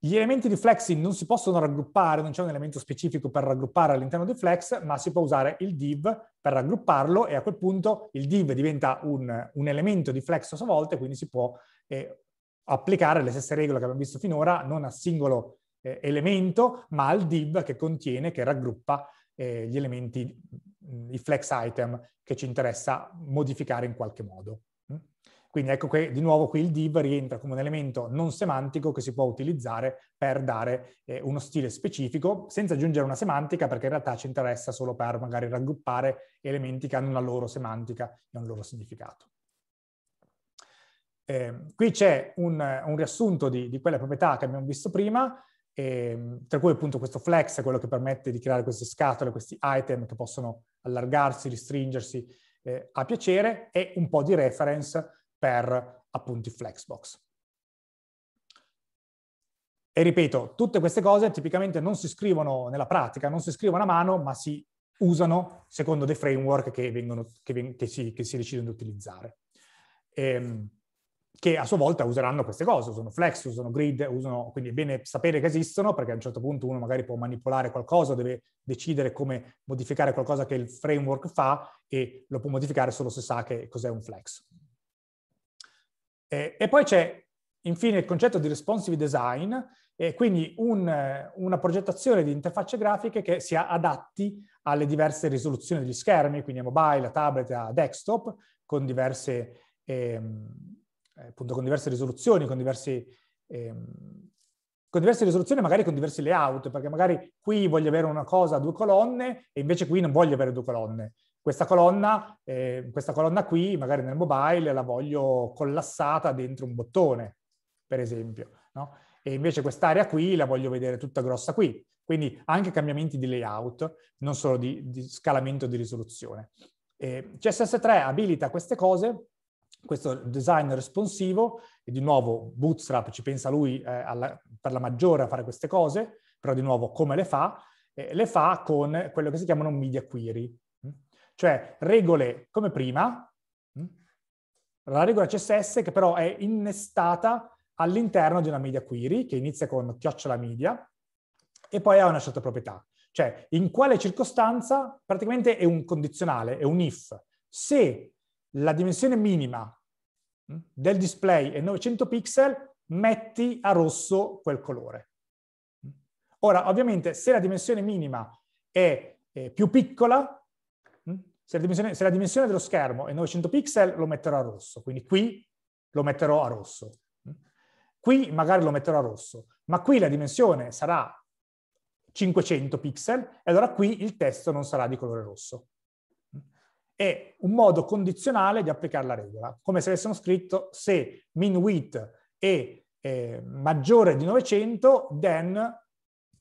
gli elementi di flexing non si possono raggruppare, non c'è un elemento specifico per raggruppare all'interno di flex, ma si può usare il div per raggrupparlo e a quel punto il div diventa un, un elemento di flex a sua volta e quindi si può eh, applicare le stesse regole che abbiamo visto finora, non a singolo eh, elemento, ma al div che contiene, che raggruppa eh, gli elementi Mm, i flex item che ci interessa modificare in qualche modo. Mm? Quindi ecco che di nuovo qui il div rientra come un elemento non semantico che si può utilizzare per dare eh, uno stile specifico senza aggiungere una semantica perché in realtà ci interessa solo per magari raggruppare elementi che hanno una loro semantica e un loro significato. Eh, qui c'è un, un, riassunto di, di, quelle proprietà che abbiamo visto prima, eh, tra cui appunto questo flex è quello che permette di creare queste scatole, questi item che possono allargarsi, restringersi eh, a piacere e un po' di reference per appunto i flexbox. E ripeto, tutte queste cose tipicamente non si scrivono nella pratica, non si scrivono a mano, ma si usano secondo dei framework che, vengono, che, che, si, che si, decidono di utilizzare. Ehm, che a sua volta useranno queste cose, usano Flex, usano Grid, usano, quindi è bene sapere che esistono perché a un certo punto uno magari può manipolare qualcosa, deve decidere come modificare qualcosa che il framework fa e lo può modificare solo se sa che cos'è un Flex. E, e poi c'è infine il concetto di responsive design, e quindi un, una progettazione di interfacce grafiche che si adatti alle diverse risoluzioni degli schermi, quindi a mobile, a tablet, a desktop, con diverse... Ehm, eh, appunto con diverse risoluzioni, con, diversi, ehm, con diverse risoluzioni, magari con diversi layout, perché magari qui voglio avere una cosa a due colonne e invece qui non voglio avere due colonne. Questa colonna, eh, questa colonna qui, magari nel mobile, la voglio collassata dentro un bottone, per esempio. No? E invece quest'area qui la voglio vedere tutta grossa qui. Quindi anche cambiamenti di layout, non solo di, di scalamento di risoluzione. Eh, CSS3 abilita queste cose questo design responsivo, e di nuovo Bootstrap ci pensa lui eh, alla, per la maggiore a fare queste cose, però di nuovo come le fa? Eh, le fa con quello che si chiamano media query, mm? cioè regole come prima, mm? la regola CSS che però è innestata all'interno di una media query che inizia con chiocciola media e poi ha una certa proprietà. Cioè in quale circostanza praticamente è un condizionale, è un if. Se la dimensione minima mm, del display è 900 pixel, metti a rosso quel colore. Mm. Ora, ovviamente, se la dimensione minima è più piccola, mm, se la, se la, dimensione, dello schermo è 900 pixel, lo metterò a rosso. Quindi qui lo metterò a rosso. Qui magari lo metterò a rosso, ma qui la dimensione sarà 500 pixel e allora qui il testo non sarà di colore rosso è un modo condizionale di applicare la regola, come se avessimo scritto se min width è eh, maggiore di 900 then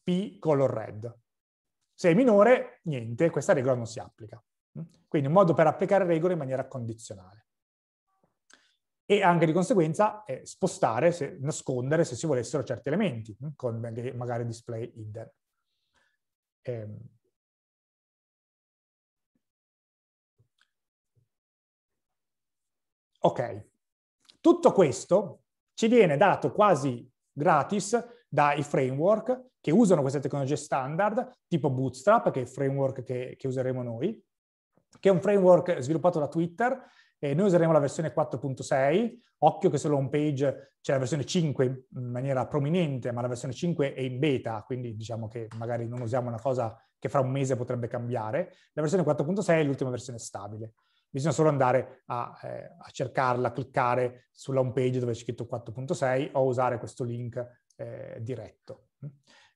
p color red. Se è minore, niente, questa regola non si applica. Mm? Quindi un modo per applicare regole in maniera condizionale. E anche di conseguenza eh, spostare, se, nascondere se si volessero certi elementi, mm? con magari display hidden. Eh, Ok, tutto questo ci viene dato quasi gratis dai framework che usano queste tecnologie standard, tipo Bootstrap, che è il framework che, che useremo noi, che è un framework sviluppato da Twitter. E noi useremo la versione 4.6, occhio che sulla home page c'è la versione 5 in maniera prominente, ma la versione 5 è in beta, quindi diciamo che magari non usiamo una cosa che fra un mese potrebbe cambiare. La versione 4.6 è l'ultima versione stabile bisogna solo andare a, eh, a cercarla, cliccare sulla home page dove c'è scritto 4.6 o usare questo link eh, diretto.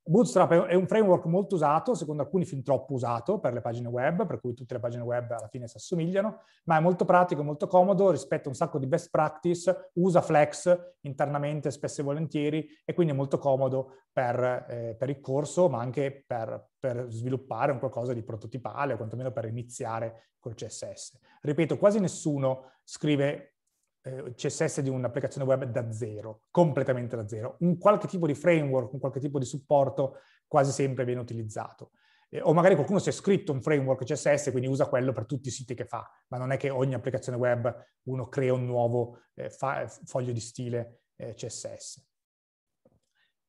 Bootstrap è un framework molto usato, secondo alcuni fin troppo usato per le pagine web, per cui tutte le pagine web alla fine si assomigliano, ma è molto pratico, molto comodo, rispetta un sacco di best practice, usa Flex internamente spesso e volentieri e quindi è molto comodo per, eh, per il corso, ma anche per, per sviluppare un qualcosa di prototipale o quantomeno per iniziare col CSS. Ripeto, quasi nessuno scrive eh, CSS di un'applicazione web da zero, completamente da zero. Un qualche tipo di framework, un qualche tipo di supporto quasi sempre viene utilizzato. Eh, o magari qualcuno si è scritto un framework CSS e quindi usa quello per tutti i siti che fa, ma non è che ogni applicazione web uno crea un nuovo eh, fa, foglio di stile eh, CSS.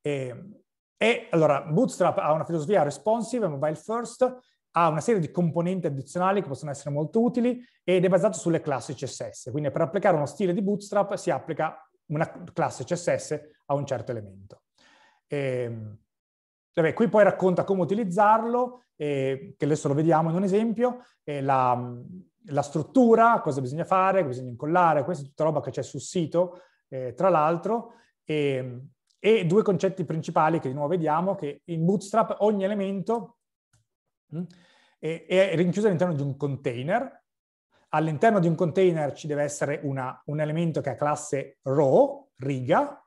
E, ehm, e allora Bootstrap ha una filosofia responsive, mobile first, ha una serie di componenti addizionali che possono essere molto utili ed è basato sulle classi CSS. Quindi per applicare uno stile di Bootstrap si applica una classe CSS a un certo elemento. E, ehm, vabbè, qui poi racconta come utilizzarlo, eh, che adesso lo vediamo in un esempio, eh, la, la, struttura, cosa bisogna fare, bisogna incollare, questa è tutta roba che c'è sul sito, eh, tra l'altro, ehm, e due concetti principali che di nuovo vediamo, che in Bootstrap ogni elemento Mm? E, è rinchiusa all'interno di un container. All'interno di un container ci deve essere una, un elemento che ha classe row, riga,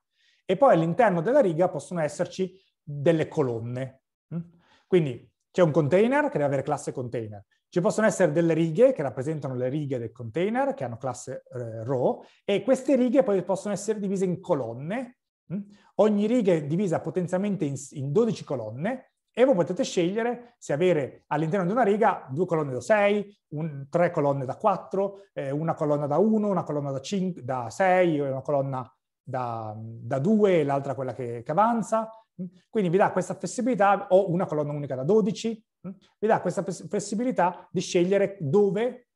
e poi all'interno della riga possono esserci delle colonne. Mm? Quindi c'è un container che deve avere classe container. Ci possono essere delle righe che rappresentano le righe del container, che hanno classe eh, row, e queste righe poi possono essere divise in colonne. Mm? Ogni riga è divisa potenzialmente in, in 12 colonne, e voi potete scegliere se avere all'interno di una riga due colonne da 6, tre colonne da 4, eh, una colonna da 1, una colonna da, 5, da 6, una colonna da, da 2 e l'altra quella che, che avanza. Quindi vi dà questa flessibilità, o una colonna unica da 12, vi dà questa flessibilità di scegliere dove,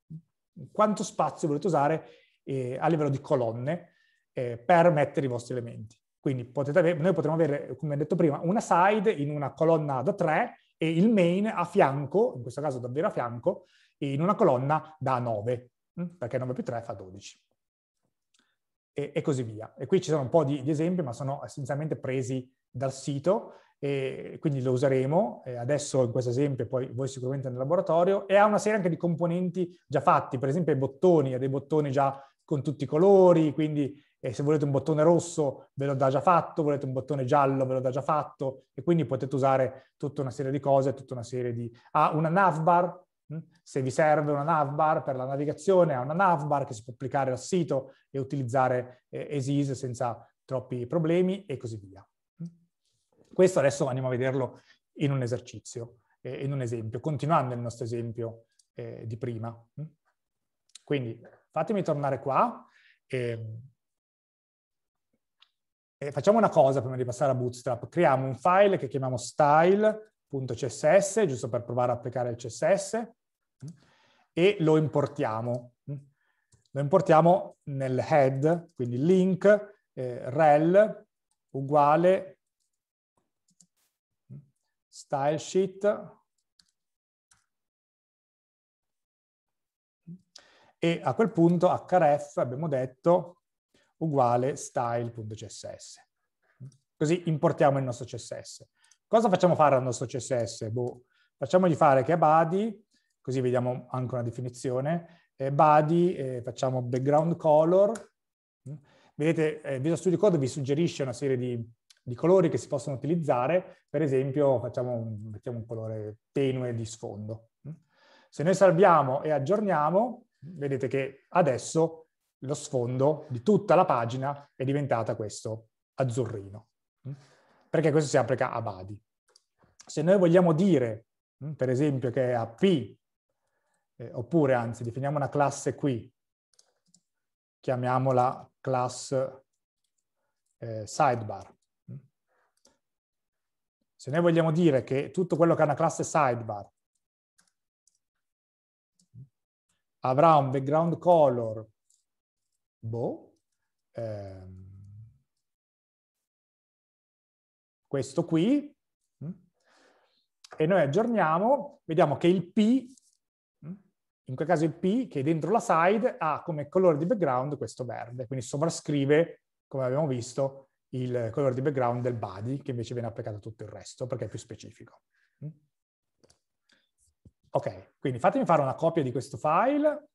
quanto spazio volete usare eh, a livello di colonne eh, per mettere i vostri elementi. Quindi avere, noi potremmo avere, come ho detto prima, una side in una colonna da 3 e il main a fianco, in questo caso davvero a fianco, in una colonna da 9, mm? perché 9 più 3 fa 12. E, e così via. E qui ci sono un po' di, di esempi, ma sono essenzialmente presi dal sito e quindi lo useremo adesso in questo esempio, poi voi sicuramente nel laboratorio, e ha una serie anche di componenti già fatti, per esempio i bottoni, ha dei bottoni già con tutti i colori, quindi e se volete un bottone rosso ve lo dà già fatto, volete un bottone giallo ve lo dà già fatto e quindi potete usare tutta una serie di cose, tutta una serie di... Ha una navbar, hm? se vi serve una navbar per la navigazione, ha una navbar che si può applicare al sito e utilizzare eh, ESIS senza troppi problemi e così via. Hm? Questo adesso andiamo a vederlo in un esercizio, eh, in un esempio, continuando il nostro esempio eh, di prima. Hm? Quindi fatemi tornare qua. Eh, eh, facciamo una cosa prima di passare a Bootstrap. Creiamo un file che chiamiamo style.css, giusto per provare a applicare il CSS, e lo importiamo. Lo importiamo nel head, quindi link eh, rel uguale stylesheet. e a quel punto href abbiamo detto uguale style.css. Così importiamo il nostro CSS. Cosa facciamo fare al nostro CSS? Boh, facciamogli fare che body, così vediamo anche una definizione, eh, body, eh, facciamo background color. Mm. Vedete, eh, Visual Studio Code vi suggerisce una serie di, di colori che si possono utilizzare, per esempio facciamo un, mettiamo un colore tenue di sfondo. Mm. Se noi salviamo e aggiorniamo, vedete che adesso lo sfondo di tutta la pagina è diventata questo azzurrino, mm? perché questo si applica a Badi. Se noi vogliamo dire, mm, per esempio, che a P, eh, oppure anzi definiamo una classe qui, chiamiamola class eh, sidebar. Mm? Se noi vogliamo dire che tutto quello che ha una classe sidebar avrà un background color boh, ehm, questo qui, mm, e noi aggiorniamo, vediamo che il P, mm, in quel caso il P che è dentro la side, ha come colore di background questo verde, quindi sovrascrive, come abbiamo visto, il colore di background del body, che invece viene applicato a tutto il resto, perché è più specifico. Mm. Ok, quindi fatemi fare una copia di questo file,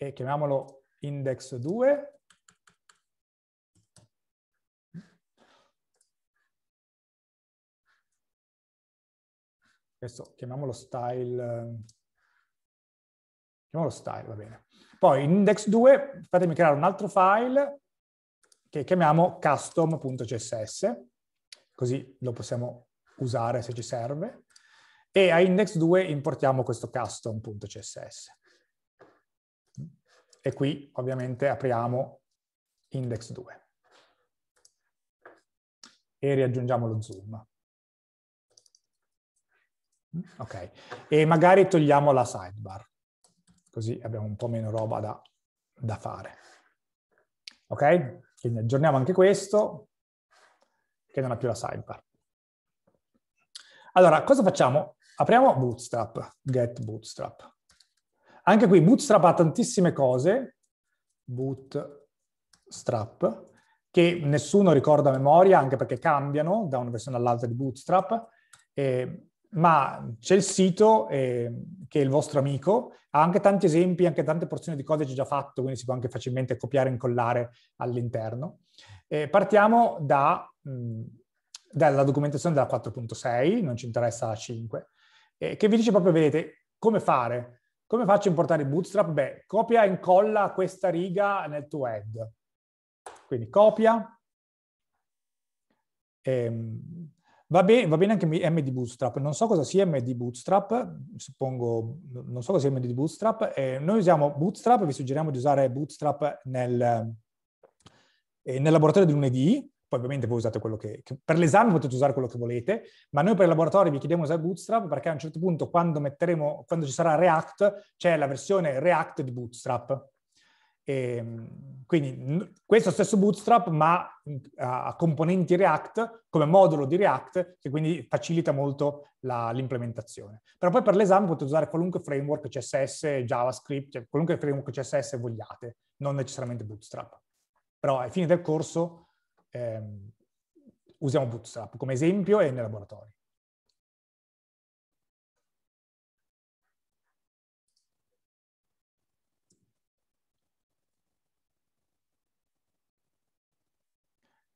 e chiamiamolo index 2 questo chiamiamolo style chiamiamolo style va bene poi in index 2 fatemi creare un altro file che chiamiamo custom.css così lo possiamo usare se ci serve e a index 2 importiamo questo custom.css e qui ovviamente apriamo index 2 e riaggiungiamo lo zoom. Mm, ok, e magari togliamo la sidebar, così abbiamo un po' meno roba da, da fare. Ok? Quindi aggiorniamo anche questo, che non ha più la sidebar. Allora, cosa facciamo? Apriamo Bootstrap, get Bootstrap. Anche qui Bootstrap ha tantissime cose, Bootstrap, che nessuno ricorda a memoria, anche perché cambiano da una versione all'altra di Bootstrap, eh, ma c'è il sito eh, che è il vostro amico, ha anche tanti esempi, anche tante porzioni di codice già fatto, quindi si può anche facilmente copiare e incollare all'interno. Eh, partiamo da, mh, mm, dalla documentazione della 4.6, non ci interessa la 5, eh, che vi dice proprio, vedete, come fare come faccio a importare Bootstrap? Beh, copia e incolla questa riga nel tuo head. Quindi copia. Ehm, va, be va, bene anche MD Bootstrap. Non so cosa sia MD Bootstrap, suppongo, non so cosa sia MD Bootstrap. Eh, noi usiamo Bootstrap, vi suggeriamo di usare Bootstrap nel, eh, nel laboratorio di lunedì, poi ovviamente voi usate quello che, che, per l'esame potete usare quello che volete, ma noi per il laboratorio vi chiediamo di usare Bootstrap perché a un certo punto quando, metteremo, quando ci sarà React c'è la versione React di Bootstrap. E, ehm, quindi questo stesso Bootstrap ma a componenti React come modulo di React che quindi facilita molto la, l'implementazione. Però poi per l'esame potete usare qualunque framework CSS, JavaScript, cioè qualunque framework CSS vogliate, non necessariamente Bootstrap. Però ai fini del corso ehm, usiamo Bootstrap come esempio e nei laboratori.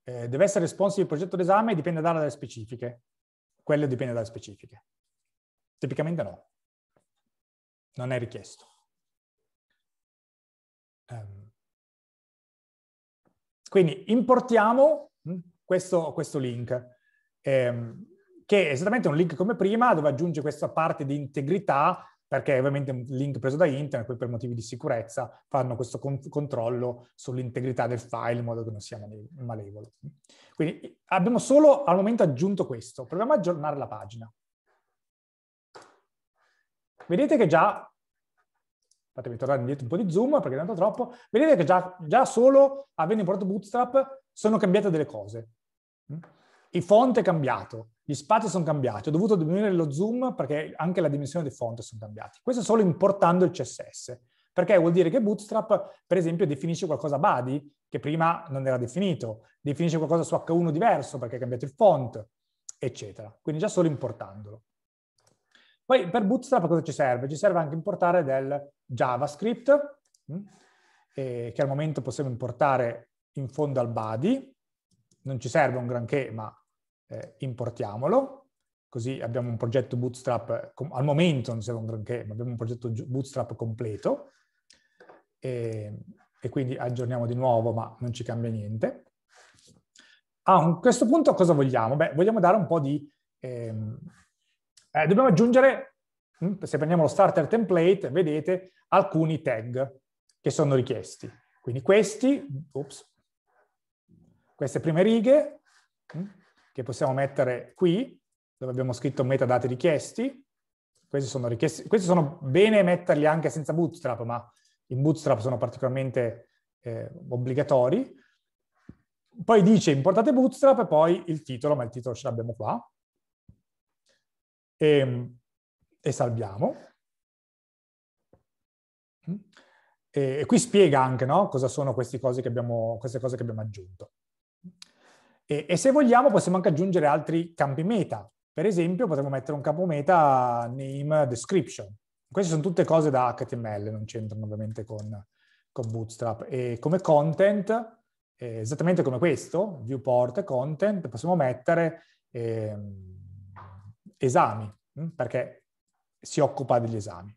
Eh, deve essere responsive il progetto d'esame dipende dalle specifiche. Quello dipende dalle specifiche. Tipicamente no. Non è richiesto. Um. Quindi importiamo mm, questo, questo link, ehm, che è esattamente un link come prima, dove aggiunge questa parte di integrità, perché è ovviamente un link preso da internet, poi per motivi di sicurezza fanno questo con- controllo sull'integrità del file in modo che non sia male- malevolo. Quindi abbiamo solo al momento aggiunto questo. Proviamo a aggiornare la pagina. Vedete che già fatemi tornare indietro un po' di zoom perché è andato troppo, vedete che già, già solo avendo importato Bootstrap sono cambiate delle cose. Mm? Il font è cambiato, gli spazi sono cambiati, ho dovuto diminuire lo zoom perché anche la dimensione dei font sono cambiati. Questo solo importando il CSS, perché vuol dire che Bootstrap, per esempio, definisce qualcosa body che prima non era definito, definisce qualcosa su H1 diverso perché è cambiato il font, eccetera. Quindi già solo importandolo. Poi per Bootstrap cosa ci serve? Ci serve anche importare del JavaScript, mm, che al momento possiamo importare in fondo al body, non ci serve un granché, ma eh, importiamolo, così abbiamo un progetto bootstrap, al momento non serve un granché, ma abbiamo un progetto bootstrap completo, e, e quindi aggiorniamo di nuovo, ma non ci cambia niente. Ah, a questo punto cosa vogliamo? Beh, vogliamo dare un po' di... Ehm, eh, dobbiamo aggiungere Mm? se prendiamo lo starter template, vedete alcuni tag che sono richiesti. Quindi questi, oops, queste prime righe, mm, che possiamo mettere qui, dove abbiamo scritto metadati richiesti, questi sono, richiesti, questi sono bene metterli anche senza Bootstrap, ma in Bootstrap sono particolarmente eh, obbligatori. Poi dice importate Bootstrap e poi il titolo, ma il titolo ce l'abbiamo qua. E, ehm, e salviamo. Mm. E, e qui spiega anche no, cosa sono queste cose che abbiamo, cose che abbiamo aggiunto. E, e, se vogliamo possiamo anche aggiungere altri campi meta. Per esempio potremmo mettere un campo meta name description. Queste sono tutte cose da HTML, non c'entrano ovviamente con, con Bootstrap. E come content, eh, esattamente come questo, viewport content, possiamo mettere eh, esami, mm, perché si occupa degli esami.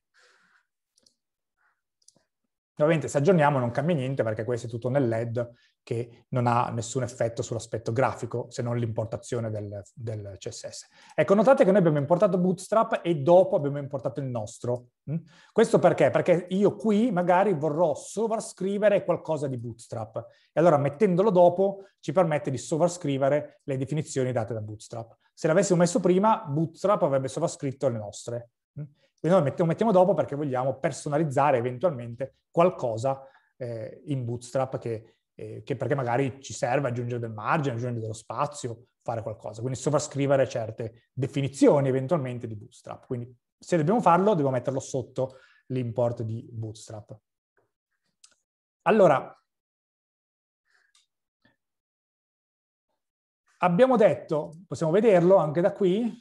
Ovviamente se aggiorniamo non cambia niente perché questo è tutto nel LED che non ha nessun effetto sull'aspetto grafico se non l'importazione del, del, CSS. Ecco, notate che noi abbiamo importato Bootstrap e dopo abbiamo importato il nostro. Mm? Questo perché? Perché io qui magari vorrò sovrascrivere qualcosa di Bootstrap e allora mettendolo dopo ci permette di sovrascrivere le definizioni date da Bootstrap. Se l'avessimo messo prima, Bootstrap avrebbe sovrascritto le nostre. Quindi noi lo mettiamo dopo perché vogliamo personalizzare eventualmente qualcosa eh, in Bootstrap che, eh, che, perché magari ci serve aggiungere del margine, aggiungere dello spazio, fare qualcosa. Quindi sovrascrivere certe definizioni eventualmente di Bootstrap. Quindi se dobbiamo farlo, dobbiamo metterlo sotto l'import di Bootstrap. Allora, abbiamo detto, possiamo vederlo anche da qui,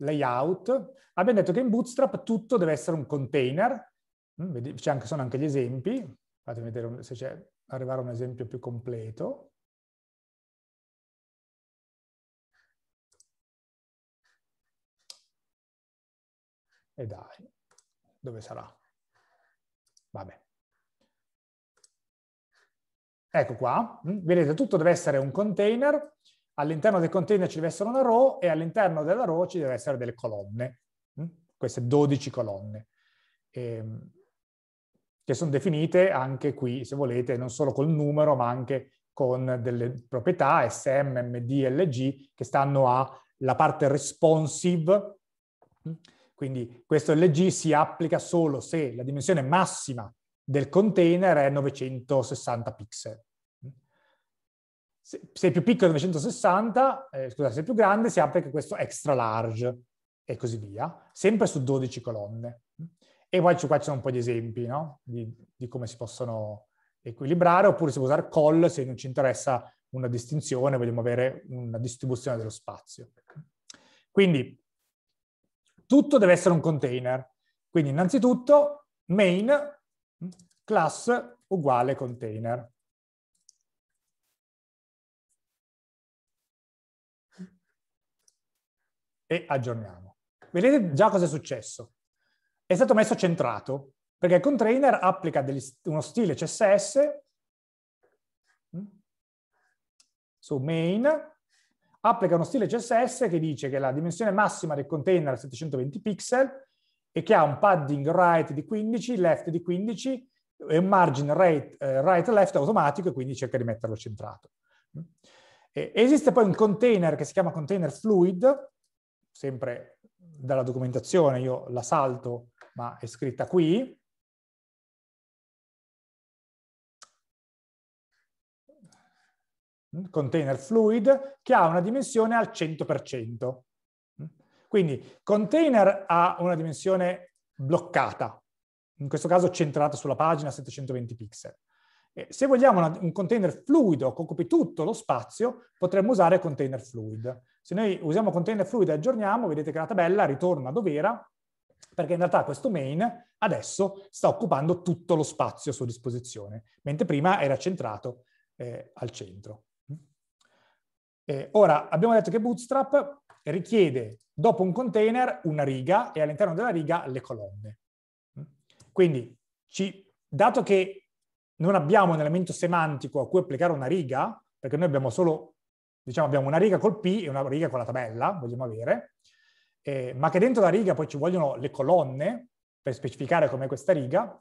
layout, abbiamo detto che in Bootstrap tutto deve essere un container, mm, anche, sono anche gli esempi, fatemi vedere se c'è, arrivare a un esempio più completo. E dai, dove sarà? Vabbè. Ecco qua, mm, vedete tutto deve essere un container, all'interno del container ci deve essere una row e all'interno della row ci deve essere delle colonne, mm? queste 12 colonne, ehm, che sono definite anche qui, se volete, non solo col numero, ma anche con delle proprietà SM, MD, LG, che stanno alla parte responsive. Mm? Quindi questo LG si applica solo se la dimensione massima del container è 960 pixel. Se, è più piccolo 960, eh, scusate, se è più grande si apre anche questo extra large e così via, sempre su 12 colonne. E poi qua ci sono un po' di esempi no? di, di, come si possono equilibrare, oppure si può usare call se non ci interessa una distinzione, vogliamo avere una distribuzione dello spazio. Quindi tutto deve essere un container. Quindi innanzitutto main class uguale container. e aggiorniamo. Vedete già cosa è successo. È stato messo centrato perché il container applica degli, uno stile CSS mm, su main, applica uno stile CSS che dice che la dimensione massima del container è 720 pixel e che ha un padding right di 15, left di 15 e un margin eh, right, right left automatico e quindi cerca di metterlo centrato. Mm. Esiste poi un container che si chiama container fluid sempre dalla documentazione, io la salto, ma è scritta qui. Container fluid che ha una dimensione al 100%. Quindi container ha una dimensione bloccata, in questo caso centrata sulla pagina 720 pixel. Se vogliamo un container fluido che occupi tutto lo spazio, potremmo usare container fluid. Se noi usiamo container fluid e aggiorniamo, vedete che la tabella ritorna dove era, perché in realtà questo main adesso sta occupando tutto lo spazio a sua disposizione, mentre prima era centrato eh, al centro. Eh, ora, abbiamo detto che Bootstrap richiede dopo un container una riga e all'interno della riga le colonne. Quindi, ci, dato che non abbiamo un elemento semantico a cui applicare una riga, perché noi abbiamo solo diciamo abbiamo una riga col P e una riga con la tabella, vogliamo avere, eh, ma che dentro la riga poi ci vogliono le colonne per specificare com'è questa riga,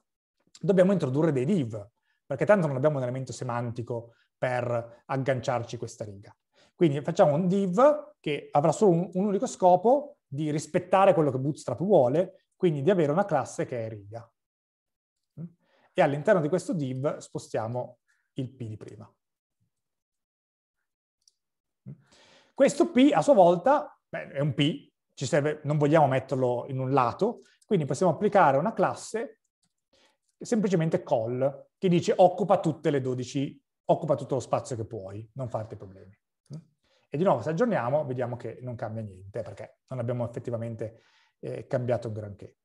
dobbiamo introdurre dei div, perché tanto non abbiamo un elemento semantico per agganciarci questa riga. Quindi facciamo un div che avrà solo un, un unico scopo di rispettare quello che Bootstrap vuole, quindi di avere una classe che è riga. E all'interno di questo div spostiamo il P di prima. Questo P a sua volta beh, è un P, serve, non vogliamo metterlo in un lato, quindi possiamo applicare una classe semplicemente call, che dice occupa tutte le 12, occupa tutto lo spazio che puoi, non farti problemi. E di nuovo se aggiorniamo vediamo che non cambia niente perché non abbiamo effettivamente eh, cambiato granché.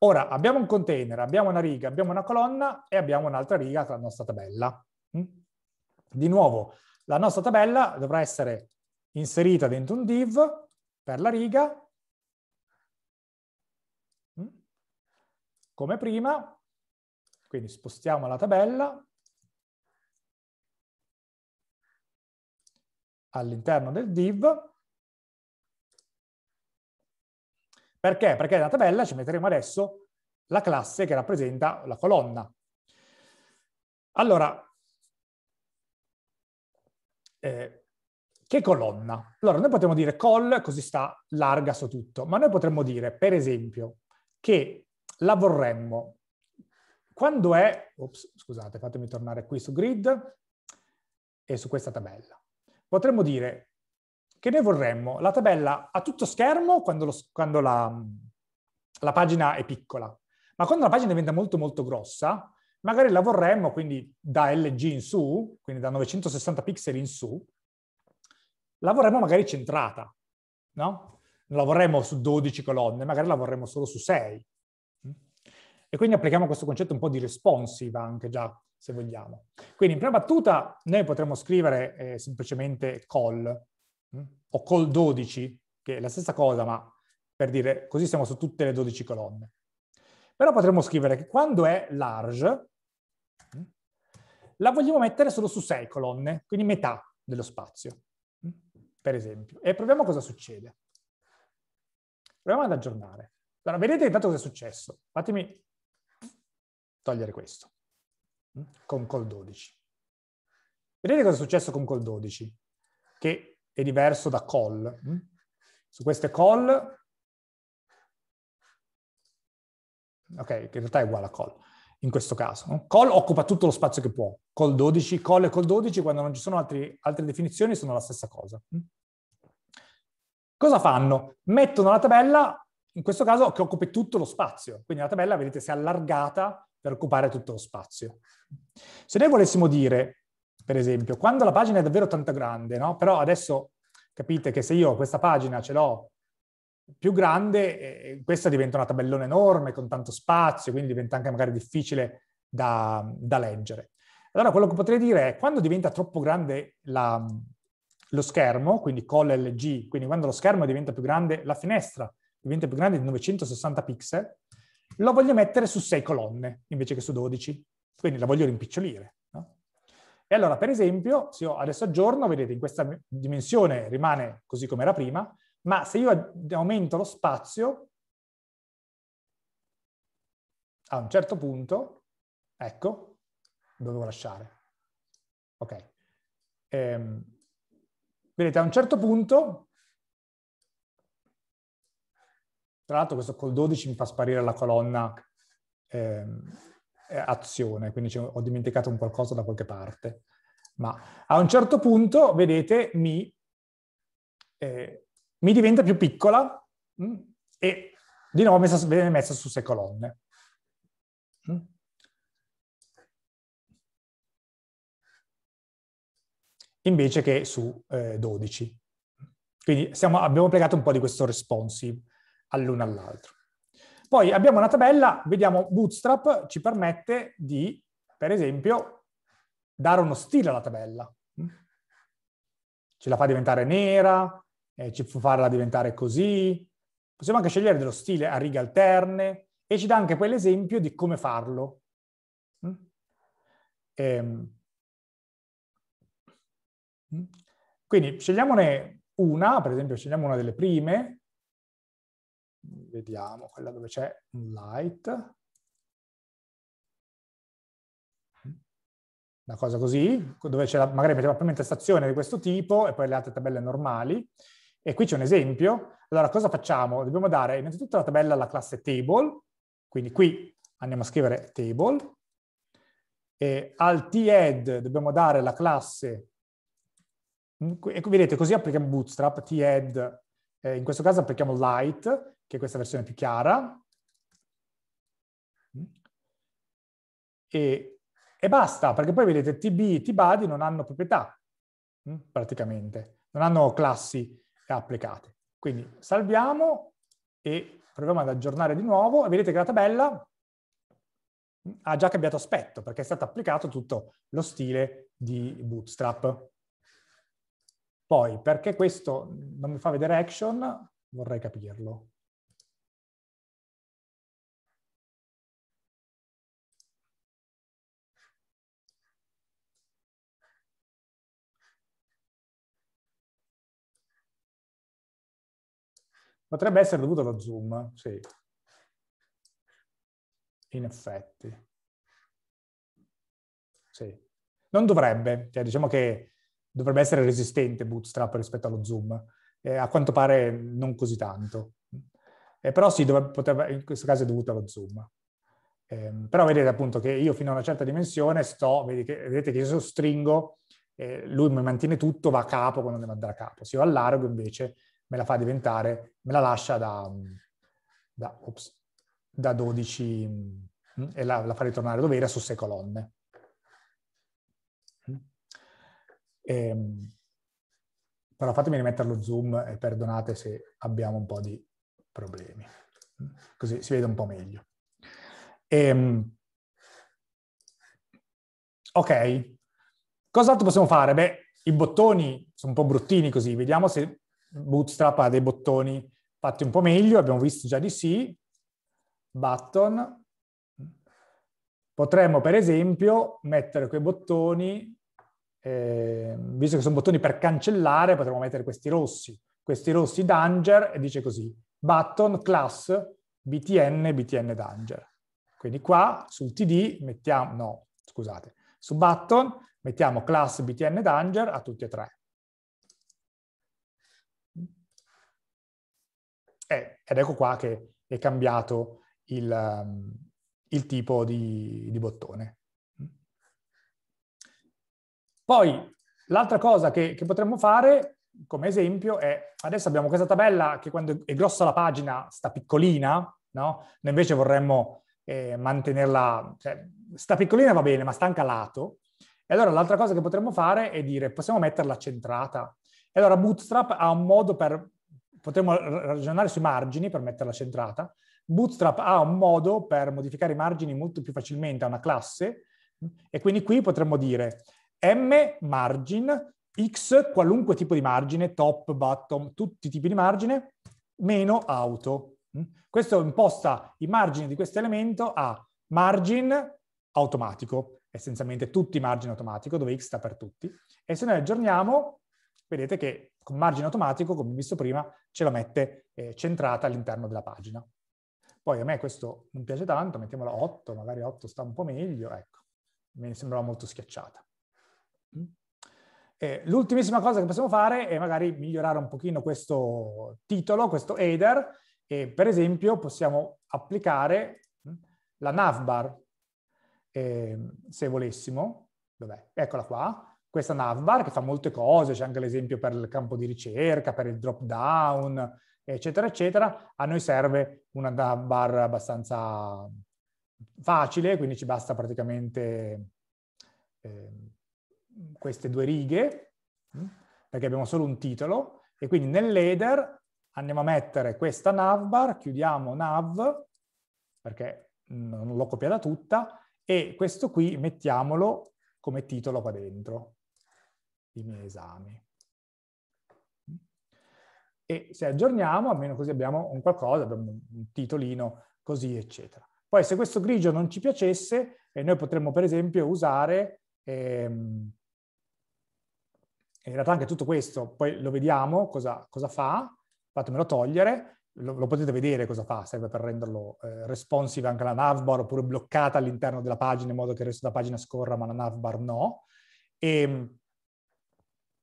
Ora abbiamo un container, abbiamo una riga, abbiamo una colonna e abbiamo un'altra riga con la nostra tabella. Mm? Di nuovo la nostra tabella dovrà essere inserita dentro un div per la riga, mm, come prima, quindi spostiamo la tabella all'interno del div. Perché? Perché nella tabella ci metteremo adesso la classe che rappresenta la colonna. Allora, eh, che colonna? Allora, noi potremmo dire col, così sta larga su tutto, ma noi potremmo dire, per esempio, che la vorremmo quando è, ops, scusate, fatemi tornare qui su grid e su questa tabella. Potremmo dire che noi vorremmo la tabella a tutto schermo quando, lo, quando la, la pagina è piccola, ma quando la pagina diventa molto molto grossa, magari la vorremmo quindi da LG in su, quindi da 960 pixel in su, la vorremmo magari centrata, no? Non la vorremmo su 12 colonne, magari la vorremmo solo su 6. E quindi applichiamo questo concetto un po' di responsive anche già, se vogliamo. Quindi in prima battuta noi potremmo scrivere eh, semplicemente call, mh? Mm? o call 12, che è la stessa cosa, ma per dire così siamo su tutte le 12 colonne. Però potremmo scrivere che quando è large, mh? Mm, la vogliamo mettere solo su 6 colonne, quindi metà dello spazio per esempio, e proviamo cosa succede. Proviamo ad aggiornare. Allora, vedete intanto cosa è successo. Fatemi togliere questo mm, con col 12. Vedete cosa è successo con col 12, che è diverso da call. Mm? Su queste call, ok, che in realtà è uguale a call in questo caso. No? Call occupa tutto lo spazio che può. Call 12, call e call 12, quando non ci sono altri, altre definizioni, sono la stessa cosa. Mm? Cosa fanno? Mettono la tabella, in questo caso, che occupi tutto lo spazio. Quindi la tabella, vedete, si è allargata per occupare tutto lo spazio. Se noi volessimo dire, per esempio, quando la pagina è davvero tanto grande, no? però adesso capite che se io questa pagina ce l'ho più grande, eh, questa diventa una tabellona enorme con tanto spazio, quindi diventa anche magari difficile da, da leggere. Allora quello che potrei dire è quando diventa troppo grande la, lo schermo, quindi con LG, quindi quando lo schermo diventa più grande, la finestra diventa più grande di 960 pixel, lo voglio mettere su 6 colonne invece che su 12, quindi la voglio rimpicciolire. No? E allora, per esempio, se io adesso aggiorno, vedete, in questa dimensione rimane così come era prima, ma se io aumento lo spazio, a un certo punto, ecco, dovevo lasciare. Ok. Ehm, vedete, a un certo punto, tra l'altro questo col 12 mi fa sparire la colonna ehm, eh, azione, quindi ho dimenticato un qualcosa da qualche parte. Ma a un certo punto, vedete, mi... Eh, mi diventa più piccola mh, mm, e di nuovo messa, viene messa su sei colonne. Mh. Mm. invece che su eh, 12. Quindi siamo, abbiamo applicato un po' di questo responsive all'uno all'altro. Poi abbiamo una tabella, vediamo Bootstrap ci permette di, per esempio, dare uno stile alla tabella. Mm. Ce la fa diventare nera, eh, ci può farla diventare così, possiamo anche scegliere dello stile a righe alterne e ci dà anche poi l'esempio di come farlo. Mm? Ehm. Mm? Quindi scegliamone una, per esempio scegliamo una delle prime, vediamo quella dove c'è un light, mm? una cosa così, dove c'è magari la, magari mettiamo la prima intersezione di questo tipo e poi le altre tabelle normali, e qui c'è un esempio. Allora, cosa facciamo? Dobbiamo dare innanzitutto la tabella alla classe table, quindi qui andiamo a scrivere table, e al t-head dobbiamo dare la classe, ecco, vedete, così applichiamo bootstrap, t-head, eh, in questo caso applichiamo light, che è questa versione più chiara, e, e basta, perché poi vedete tb e tbody non hanno proprietà, mm, praticamente, non hanno classi, applicate. Quindi salviamo e proviamo ad aggiornare di nuovo vedete che la tabella ha già cambiato aspetto perché è stato applicato tutto lo stile di Bootstrap. Poi, perché questo non mi fa vedere action, vorrei capirlo. Potrebbe essere dovuto allo zoom, sì. In effetti. Sì. Non dovrebbe, cioè diciamo che dovrebbe essere resistente Bootstrap rispetto allo zoom. Eh, a quanto pare non così tanto. Eh, però sì, dovrebbe, potrebbe, in questo caso è dovuto allo zoom. Eh, però vedete appunto che io fino a una certa dimensione sto, vedete che, vedete che io stringo, lui mi mantiene tutto, va a capo quando deve andare a capo. Se io allargo invece me la fa diventare, me la lascia da, da, ops, da 12 mm, e la, la, fa ritornare dove era su sei colonne. Mm. E, ehm, però fatemi rimettere lo zoom e perdonate se abbiamo un po' di problemi. Mm, così si vede un po' meglio. E, ehm, ok, cos'altro possiamo fare? Beh, i bottoni sono un po' bruttini così, vediamo se Bootstrap ha dei bottoni fatti un po' meglio, abbiamo visto già di sì, button. Potremmo per esempio mettere quei bottoni, eh, visto che sono bottoni per cancellare, potremmo mettere questi rossi. Questi rossi danger e dice così, button class btn btn danger. Quindi qua sul td mettiamo, no scusate, su button mettiamo class btn danger a tutti e tre. eh, ed ecco qua che è cambiato il, ehm, il tipo di, di bottone. Poi l'altra cosa che, che, potremmo fare come esempio è, adesso abbiamo questa tabella che quando è grossa la pagina sta piccolina, no? Noi invece vorremmo eh, mantenerla, cioè, sta piccolina va bene, ma sta lato. E allora l'altra cosa che potremmo fare è dire, possiamo metterla centrata. E allora Bootstrap ha un modo per potremmo ragionare sui margini per metterla centrata. Bootstrap ha un modo per modificare i margini molto più facilmente a una classe e quindi qui potremmo dire m margin x qualunque tipo di margine, top, bottom, tutti i tipi di margine, meno auto. Questo imposta i margini di questo elemento a margin automatico, essenzialmente tutti i margini automatico, dove x sta per tutti. E se noi aggiorniamo, vedete che con margine automatico, come visto prima, ce la mette eh, centrata all'interno della pagina. Poi a me questo non piace tanto, mettiamola 8, magari 8 sta un po' meglio, ecco, mi sembrava molto schiacciata. Mm. Eh, l'ultimissima cosa che possiamo fare è magari migliorare un pochino questo titolo, questo header, e per esempio possiamo applicare mm, la navbar, eh, se volessimo, dov'è? Eccola qua, questa navbar che fa molte cose, c'è anche l'esempio per il campo di ricerca, per il drop down, eccetera, eccetera. A noi serve una navbar abbastanza facile, quindi ci basta praticamente eh, queste due righe, mm, perché abbiamo solo un titolo, e quindi nel header andiamo a mettere questa navbar, chiudiamo nav, perché non l'ho copiata tutta, e questo qui mettiamolo come titolo qua dentro i miei esami. E se aggiorniamo, almeno così abbiamo un qualcosa, abbiamo un titolino, così, eccetera. Poi se questo grigio non ci piacesse, eh, noi potremmo per esempio usare, ehm, in realtà anche tutto questo, poi lo vediamo cosa, cosa fa, fatemelo togliere, lo, lo, potete vedere cosa fa, serve per renderlo eh, responsive anche la navbar oppure bloccata all'interno della pagina in modo che il resto della pagina scorra ma la navbar no. E, ehm,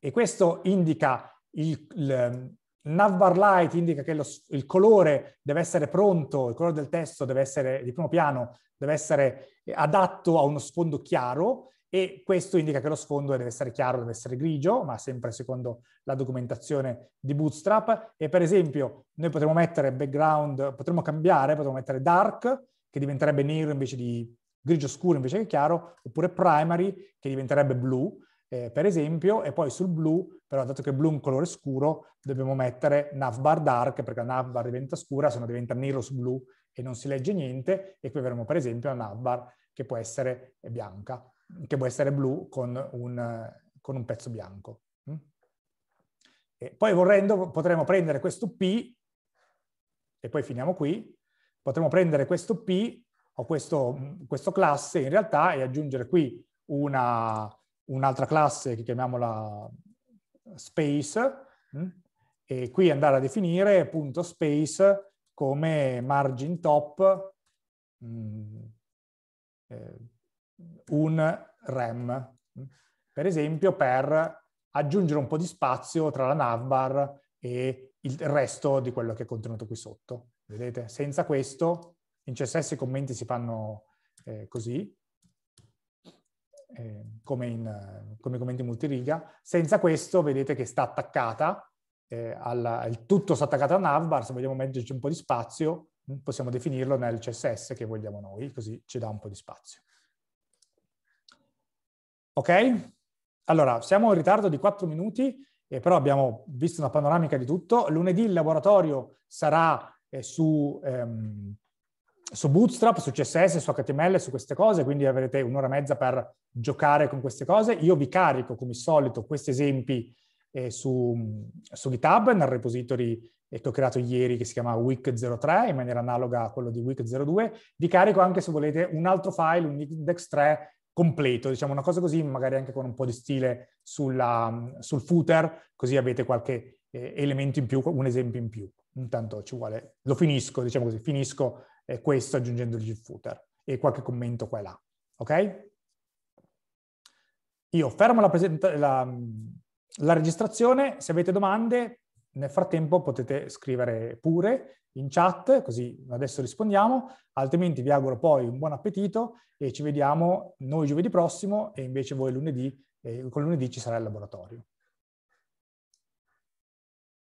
e questo indica il, il ehm, Navbar Light indica che lo, il colore deve essere pronto, il colore del testo deve essere di primo piano, deve essere eh, adatto a uno sfondo chiaro e questo indica che lo sfondo deve essere chiaro, deve essere grigio, ma sempre secondo la documentazione di Bootstrap. E per esempio noi potremmo mettere background, potremmo cambiare, potremmo mettere dark, che diventerebbe nero invece di grigio scuro invece che chiaro, oppure primary, che diventerebbe blu eh, per esempio, e poi sul blu, però dato che blu è un colore scuro, dobbiamo mettere navbar dark, perché la navbar diventa scura, se no diventa nero su blu e non si legge niente, e qui avremo per esempio una navbar che può essere bianca, che può essere blu con un, con un pezzo bianco. Mm? E poi volendo potremmo prendere questo P, e poi finiamo qui, potremmo prendere questo P o questo, questo classe in realtà e aggiungere qui una, un'altra classe che chiamiamola space mm? e qui andare a definire appunto space come margin top mm, eh, un rem mm? per esempio per aggiungere un po' di spazio tra la navbar e il resto di quello che è contenuto qui sotto vedete senza questo in CSS i commenti si fanno eh, così eh, come, in, eh, come commenti multiriga. Senza questo vedete che sta attaccata, eh, alla, il tutto sta attaccato a navbar, se vogliamo metterci un po' di spazio mm, possiamo definirlo nel CSS che vogliamo noi, così ci dà un po' di spazio. Ok? Allora, siamo in ritardo di 4 minuti, eh, però abbiamo visto una panoramica di tutto. Lunedì il laboratorio sarà eh, su... Ehm, su Bootstrap, su CSS, su HTML, su queste cose, quindi avrete un'ora e mezza per giocare con queste cose. Io vi carico, come solito, questi esempi eh, su, su, GitHub, nel repository eh, che ho creato ieri, che si chiama Week03, in maniera analoga a quello di Week02. Vi carico anche, se volete, un altro file, un index 3 completo, diciamo una cosa così, magari anche con un po' di stile sulla, sul footer, così avete qualche eh, elemento in più, un esempio in più. Intanto ci vuole, lo finisco, diciamo così, finisco eh, questo aggiungendogli il footer e qualche commento qua e là. Ok? Io fermo la, la, la registrazione, se avete domande nel frattempo potete scrivere pure in chat, così adesso rispondiamo, altrimenti vi auguro poi un buon appetito e ci vediamo noi giovedì prossimo e invece voi lunedì, eh, con lunedì ci sarà il laboratorio.